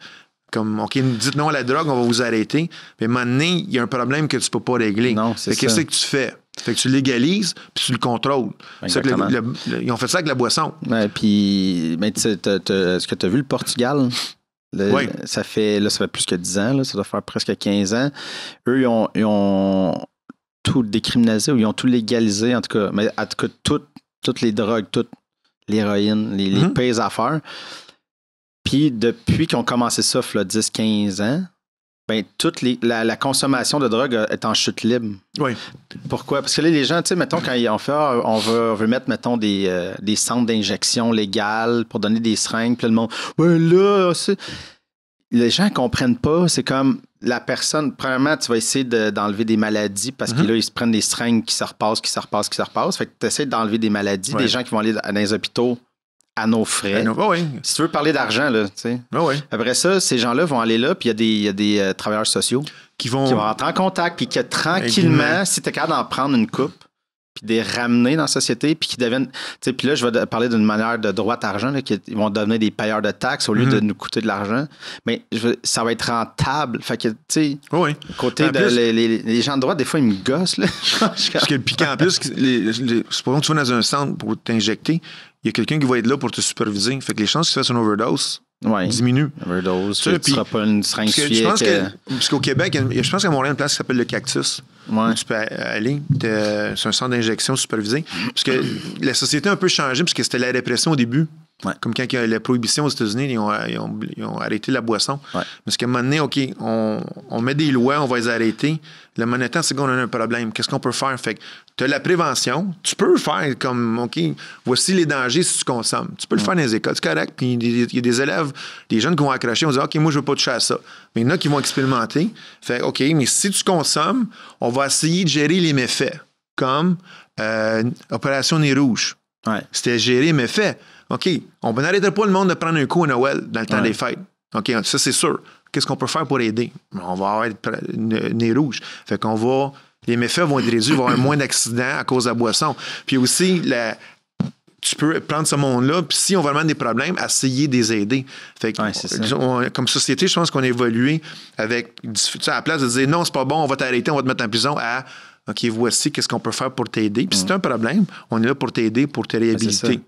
S2: comme, OK, dites non à la drogue, on va vous arrêter. Mais maintenant, il y a un problème que tu ne peux pas régler. Non, Qu'est-ce que tu fais? Fait que tu légalises, puis tu le contrôles. ils ont fait ça avec la boisson.
S1: Mais puis, mais est-ce que tu as vu le Portugal? ça, fait, là, ça fait plus que 10 ans, ça doit faire presque 15 ans. Eux, ils ont, tout décriminalisé ou ils ont tout légalisé, en tout cas, mais en tout toutes, les drogues, toutes l'héroïne, les, les mhm. pays affaires. Puis depuis qu'on ont commencé ça, 10-15 ans, ben, toute la, consommation de drogue est en chute libre. Oui. Pourquoi? Parce que là, les gens, tu sais, mettons, quand ils ont fait, ah, on veut, on mettre, mettons, euh, des, centres d'injection légales pour donner des seringues, puis le monde, ben là, les gens comprennent pas, c'est comme la personne, premièrement, tu vas essayer d'enlever des maladies parce que mm-hmm. là, ils se prennent des seringues qui se repassent, qui se repassent, qui se repassent. Fait que tu essaies d'enlever des maladies, des gens qui vont aller dans les hôpitaux à nos frais. Oh si tu veux parler d'argent, là, tu sais. Oh Après ça, ces gens-là vont aller là, puis il y a des, euh, travailleurs sociaux qui vont... rentrer en contact, puis que tranquillement, si tu capable d'en prendre une coupe, puis des ramener dans la société, puis qui deviennent. Puis là, je vais parler d'une manière de droit d'argent, qu'ils vont devenir des payeurs de taxes au lieu de mhm. nous coûter de l'argent. Mais ça va être rentable. Fait
S2: que, tu sais, oh côté les, gens de droite, des fois, ils me gossent. Parce que, puis en plus, les, supposons que tu vas dans un centre pour t'injecter, il y a quelqu'un qui va être là pour te superviser. Fait que les chances que tu fasses une overdose diminuent. Overdose, tu ne seras pas une seringue parce je pense euh, parce qu'au Québec, je pense qu'à Montréal, il y a une place qui s'appelle le Cactus. Ouais. tu peux aller. C'est un centre d'injection supervisé. Parce que la société a un peu changé, parce que c'était la répression au début. Comme quand il y a la prohibition aux États-Unis, ils ont, arrêté la boisson. Parce qu'à un moment OK, on, met des lois, on va les arrêter. Le moment c'est qu'on a un problème. Qu'est-ce qu'on peut faire? Fait tu as la prévention. Tu peux faire comme, OK, voici les dangers si tu consommes. Tu peux le faire dans les écoles, c'est correct. Puis il y, a des élèves, des jeunes qui vont accrocher, on dit, OK, moi, je veux pas toucher à ça. Mais il y en a qui vont expérimenter. Fait OK, mais si tu consommes, on va essayer de gérer les méfaits, comme euh, Opération Nez Rouge. C'était gérer les méfaits. OK, on n'arrêterait pas le monde de prendre un coup à Noël dans le temps des fêtes. OK, ça, c'est sûr. Qu'est-ce qu'on peut faire pour aider? On va être nez rouge. Fait qu'on va. Les méfaits vont être réduits, il va y avoir moins d'accidents à cause de la boisson. Puis aussi, tu peux prendre ce monde-là, puis si on va vraiment des problèmes, essayer de les aider. Fait que, comme société, je pense qu'on a avec, à la place de dire non, c'est pas bon, on va t'arrêter, on va te mettre en prison, à OK, voici qu'est-ce qu'on peut faire pour t'aider. Puis si c'est mm. un problème, on est là pour t'aider, pour te ben, réhabiliter.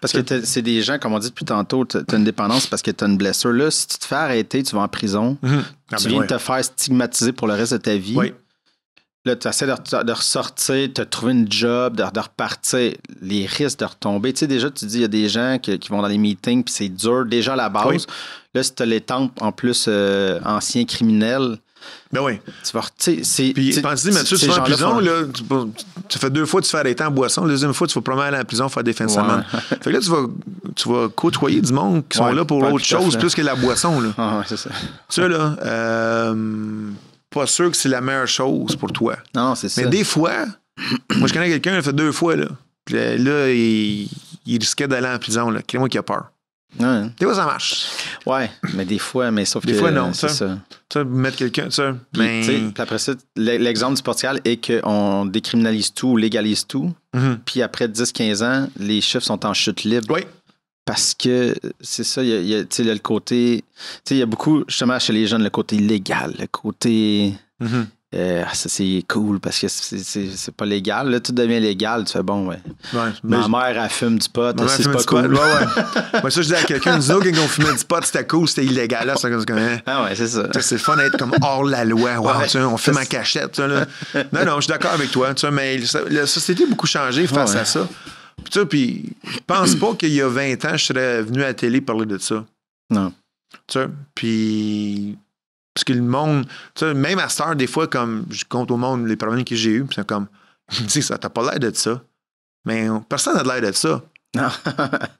S2: Parce que c'est des gens, comme on dit
S1: depuis tantôt, tu as une dépendance parce que tu as une blessure. Là, si tu te fais arrêter, tu vas en prison.
S2: Mm-hmm. tu viens de te
S1: faire stigmatiser pour le reste de ta vie. Oui. Là, tu essaies de, ressortir, de trouver une job, de, repartir, les risques de retomber. Tu sais, déjà, tu dis, il y a des gens qui, vont dans les meetings, puis c'est dur, déjà à la base. Là, si tu les temps, en plus, euh, anciens criminels, ben oui. Tu vas. Puis tu sais tu vas en prison,
S2: tu, fais deux fois, tu fais arrêter en boisson. La deuxième fois, tu vas probablement aller en prison faire des fins de semaine. Fait que là, tu vas, tu vas côtoyer du monde qui sont là pour autre chose plus que la boisson. Là. Ah, ouais, c'est ça. là, euh, pas sûr que c'est la meilleure chose pour toi. Non, c'est ça. Mais des fois, moi, je connais quelqu'un, il a fait deux fois, là. Euh, là, il, risquait d'aller en prison, là. moi qui a peur.
S1: Des fois, ça marche. Ouais, mais des fois, mais sauf que. Des fois, non. ça.
S2: mettre quelqu'un. tu ben- puis,
S1: après ça, l'exemple du Portugal est qu'on décriminalise tout, légalise tout. Mm-hmm. Puis après 10-15 ans, les chiffres sont en chute libre. Oui. Parce que c'est ça, il y a, le côté. Tu sais, il y a beaucoup, justement, chez les jeunes, le côté légal, le côté. Mm-hmm. Euh, ah, ça c'est cool parce que c'est pas légal. Là, tout devient légal. Tu fais bon, ouais. ma mère, elle fume du pot. C'est pas cool. Moi, ça,
S2: je dis à quelqu'un, nous autres, quand on fumait du pot, c'était cool, c'était illégal. Là, ça, comme, hein. Ah ouais, c'est ça. C'est fun d'être comme hors la loi. ouais, tu on fume en cachette. là. Non, non, je suis d'accord avec toi. Tu mais la société a beaucoup changé ah, face à ça. Puis, tu sais, puis je pense pas qu'il y a 20 ans, je serais venu à la télé parler de ça. Non. Tu sais, puis parce que le monde, tu sais, même à Star, des fois, comme je compte au monde les problèmes que j'ai eu puis c'est comme, Tu sais, dis, ça t'a pas l'air de ça. Mais personne n'a l'air de ça. tu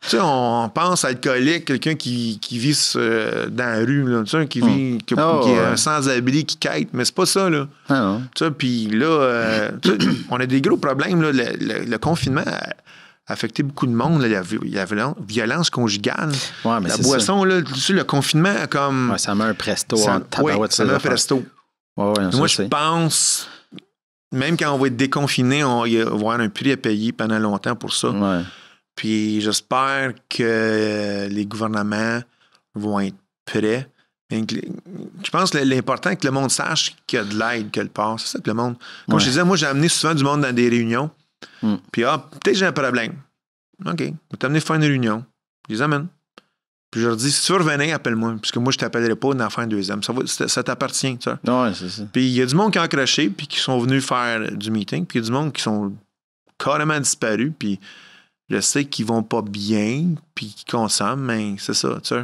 S2: sais, on pense à être alcoolique, quelqu'un qui, vit euh, dans la rue, qui vit, hmm. qui, oh, est sans-abri, qui quête, mais c'est pas ça, là. Ah puis là, euh, on a des gros problèmes, le, confinement affecté beaucoup de monde, là, la, la, violence conjugale. la boisson, le confinement, comme. ça met un presto Moi, je pense, même quand on va être déconfiné, on va avoir un prix à payer pendant longtemps pour ça. Puis j'espère que les gouvernements vont être prêts. Je pense que l'important est que le monde sache qu'il y a de l'aide quelque part. C'est ça que le monde. Comme je disais, moi, j'ai amené souvent du monde dans des réunions. Hmm. Puis, ah, peut-être j'ai un problème. OK. Je vais t'amener faire une réunion. Je les amène. Puis je leur dis, si tu veux appelle-moi. puisque moi, je t'appellerai pas dans fin deuxième. Ça, ça, t'appartient, Puis il y a du monde qui a craché puis qui sont venus faire du meeting. Puis il y a du monde qui sont carrément disparus. Puis je sais qu'ils vont pas bien, puis qu'ils consomment, mais c'est ça, tu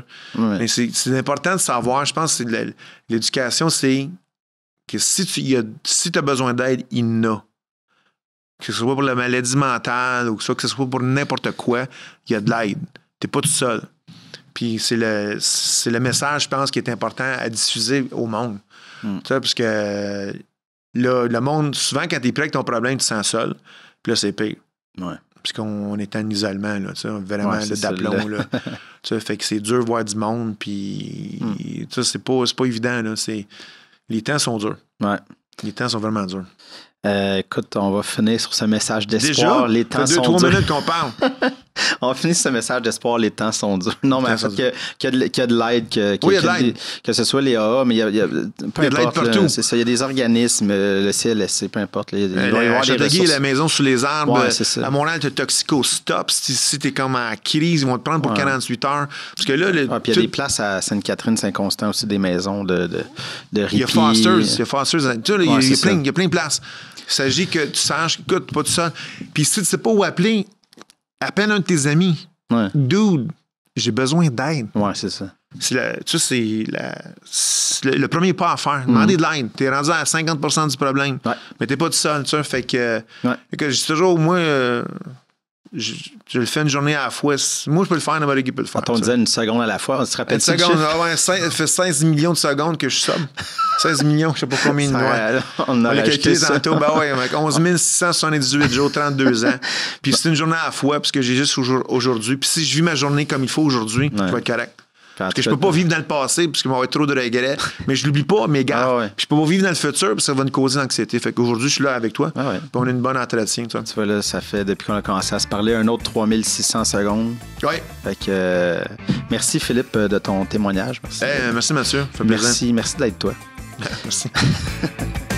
S2: sais. c'est important de savoir, je pense, que l'éducation, c'est que si tu si as besoin d'aide, il n'a que ce soit pour la maladie mentale ou que ce soit pour n'importe quoi, il y a de l'aide. Tu n'es pas tout seul. Puis c'est le, le message, je pense, qui est important à diffuser au monde. Hmm. parce que le, le monde, souvent, quand tu es prêt avec ton problème, tu te sens seul. Puis là, c'est pire. Ouais. Parce qu'on est en isolement, là, tu vraiment le d'aplomb. Là. tu fait que c'est dur de voir du monde, puis hmm. c'est pas, pas évident. Là, Les temps sont durs. Ouais. Les temps sont vraiment durs écoute, on va finir sur ce message
S1: d'espoir. Les temps deux, sont durs. minutes qu'on parle. on finit sur ce message d'espoir. Les temps sont durs. Non, mais en fait, qu'il y, a de l'aide, que, que, que, ce soit les AA, mais il y a, il il y a de l'aide partout. C'est il y a des organismes, le CLSC, peu importe. il y avoir des ressources. la
S2: maison sous les arbres. ça. À Montréal, tu toxico stop. Si, si tu es comme en crise, ils vont te prendre pour 48
S1: heures. Parce que là, il y a des places à Sainte-Catherine, Saint-Constant aussi, des maisons de, de, de répit. Il y a Fosters. Il y a
S2: Fosters. Il y a plein de places. Il s'agit que tu saches, écoute, pas tout seul. Puis si tu sais pas où appeler, appelle un de tes amis. Dude, j'ai besoin d'aide. Ouais, c'est ça. tu sais, c'est le, premier pas à faire. Demandez mm. de l'aide. T'es rendu à 50 du problème. Mais t'es pas tout seul, tu sais. Fait que, j'ai que j'ai toujours, au moins... Euh, je, le fais une journée à la fois. Moi, je peux le faire, qui peut le faire. Quand on disait une seconde à la fois, on se rappelle Une seconde, ah ça fait 16 millions de secondes que je somme. 16 millions, je sais pas combien de mois. On a calculé tantôt, ben ouais, 11 678 jours, 32 ans. Puis c'est une journée à la fois, parce que j'ai juste aujourd'hui. Puis si je vis ma journée comme il faut aujourd'hui, je vais être correct. Parce que je peux pas vivre dans le passé, parce qu'il va trop de regrets. mais je l'oublie pas, mais gars. Ah je peux pas vivre dans le futur, parce que ça va nous causer d'anxiété. Fait qu'aujourd'hui, je suis là avec toi. Ah on a une bonne entretien, Tu vois, là, ça fait depuis qu'on a commencé à se parler un autre 3600 secondes. Oui. Fait que euh,
S1: merci, Philippe, de ton témoignage.
S2: Merci. Eh, merci, monsieur. merci,
S1: merci d'être toi.
S2: merci.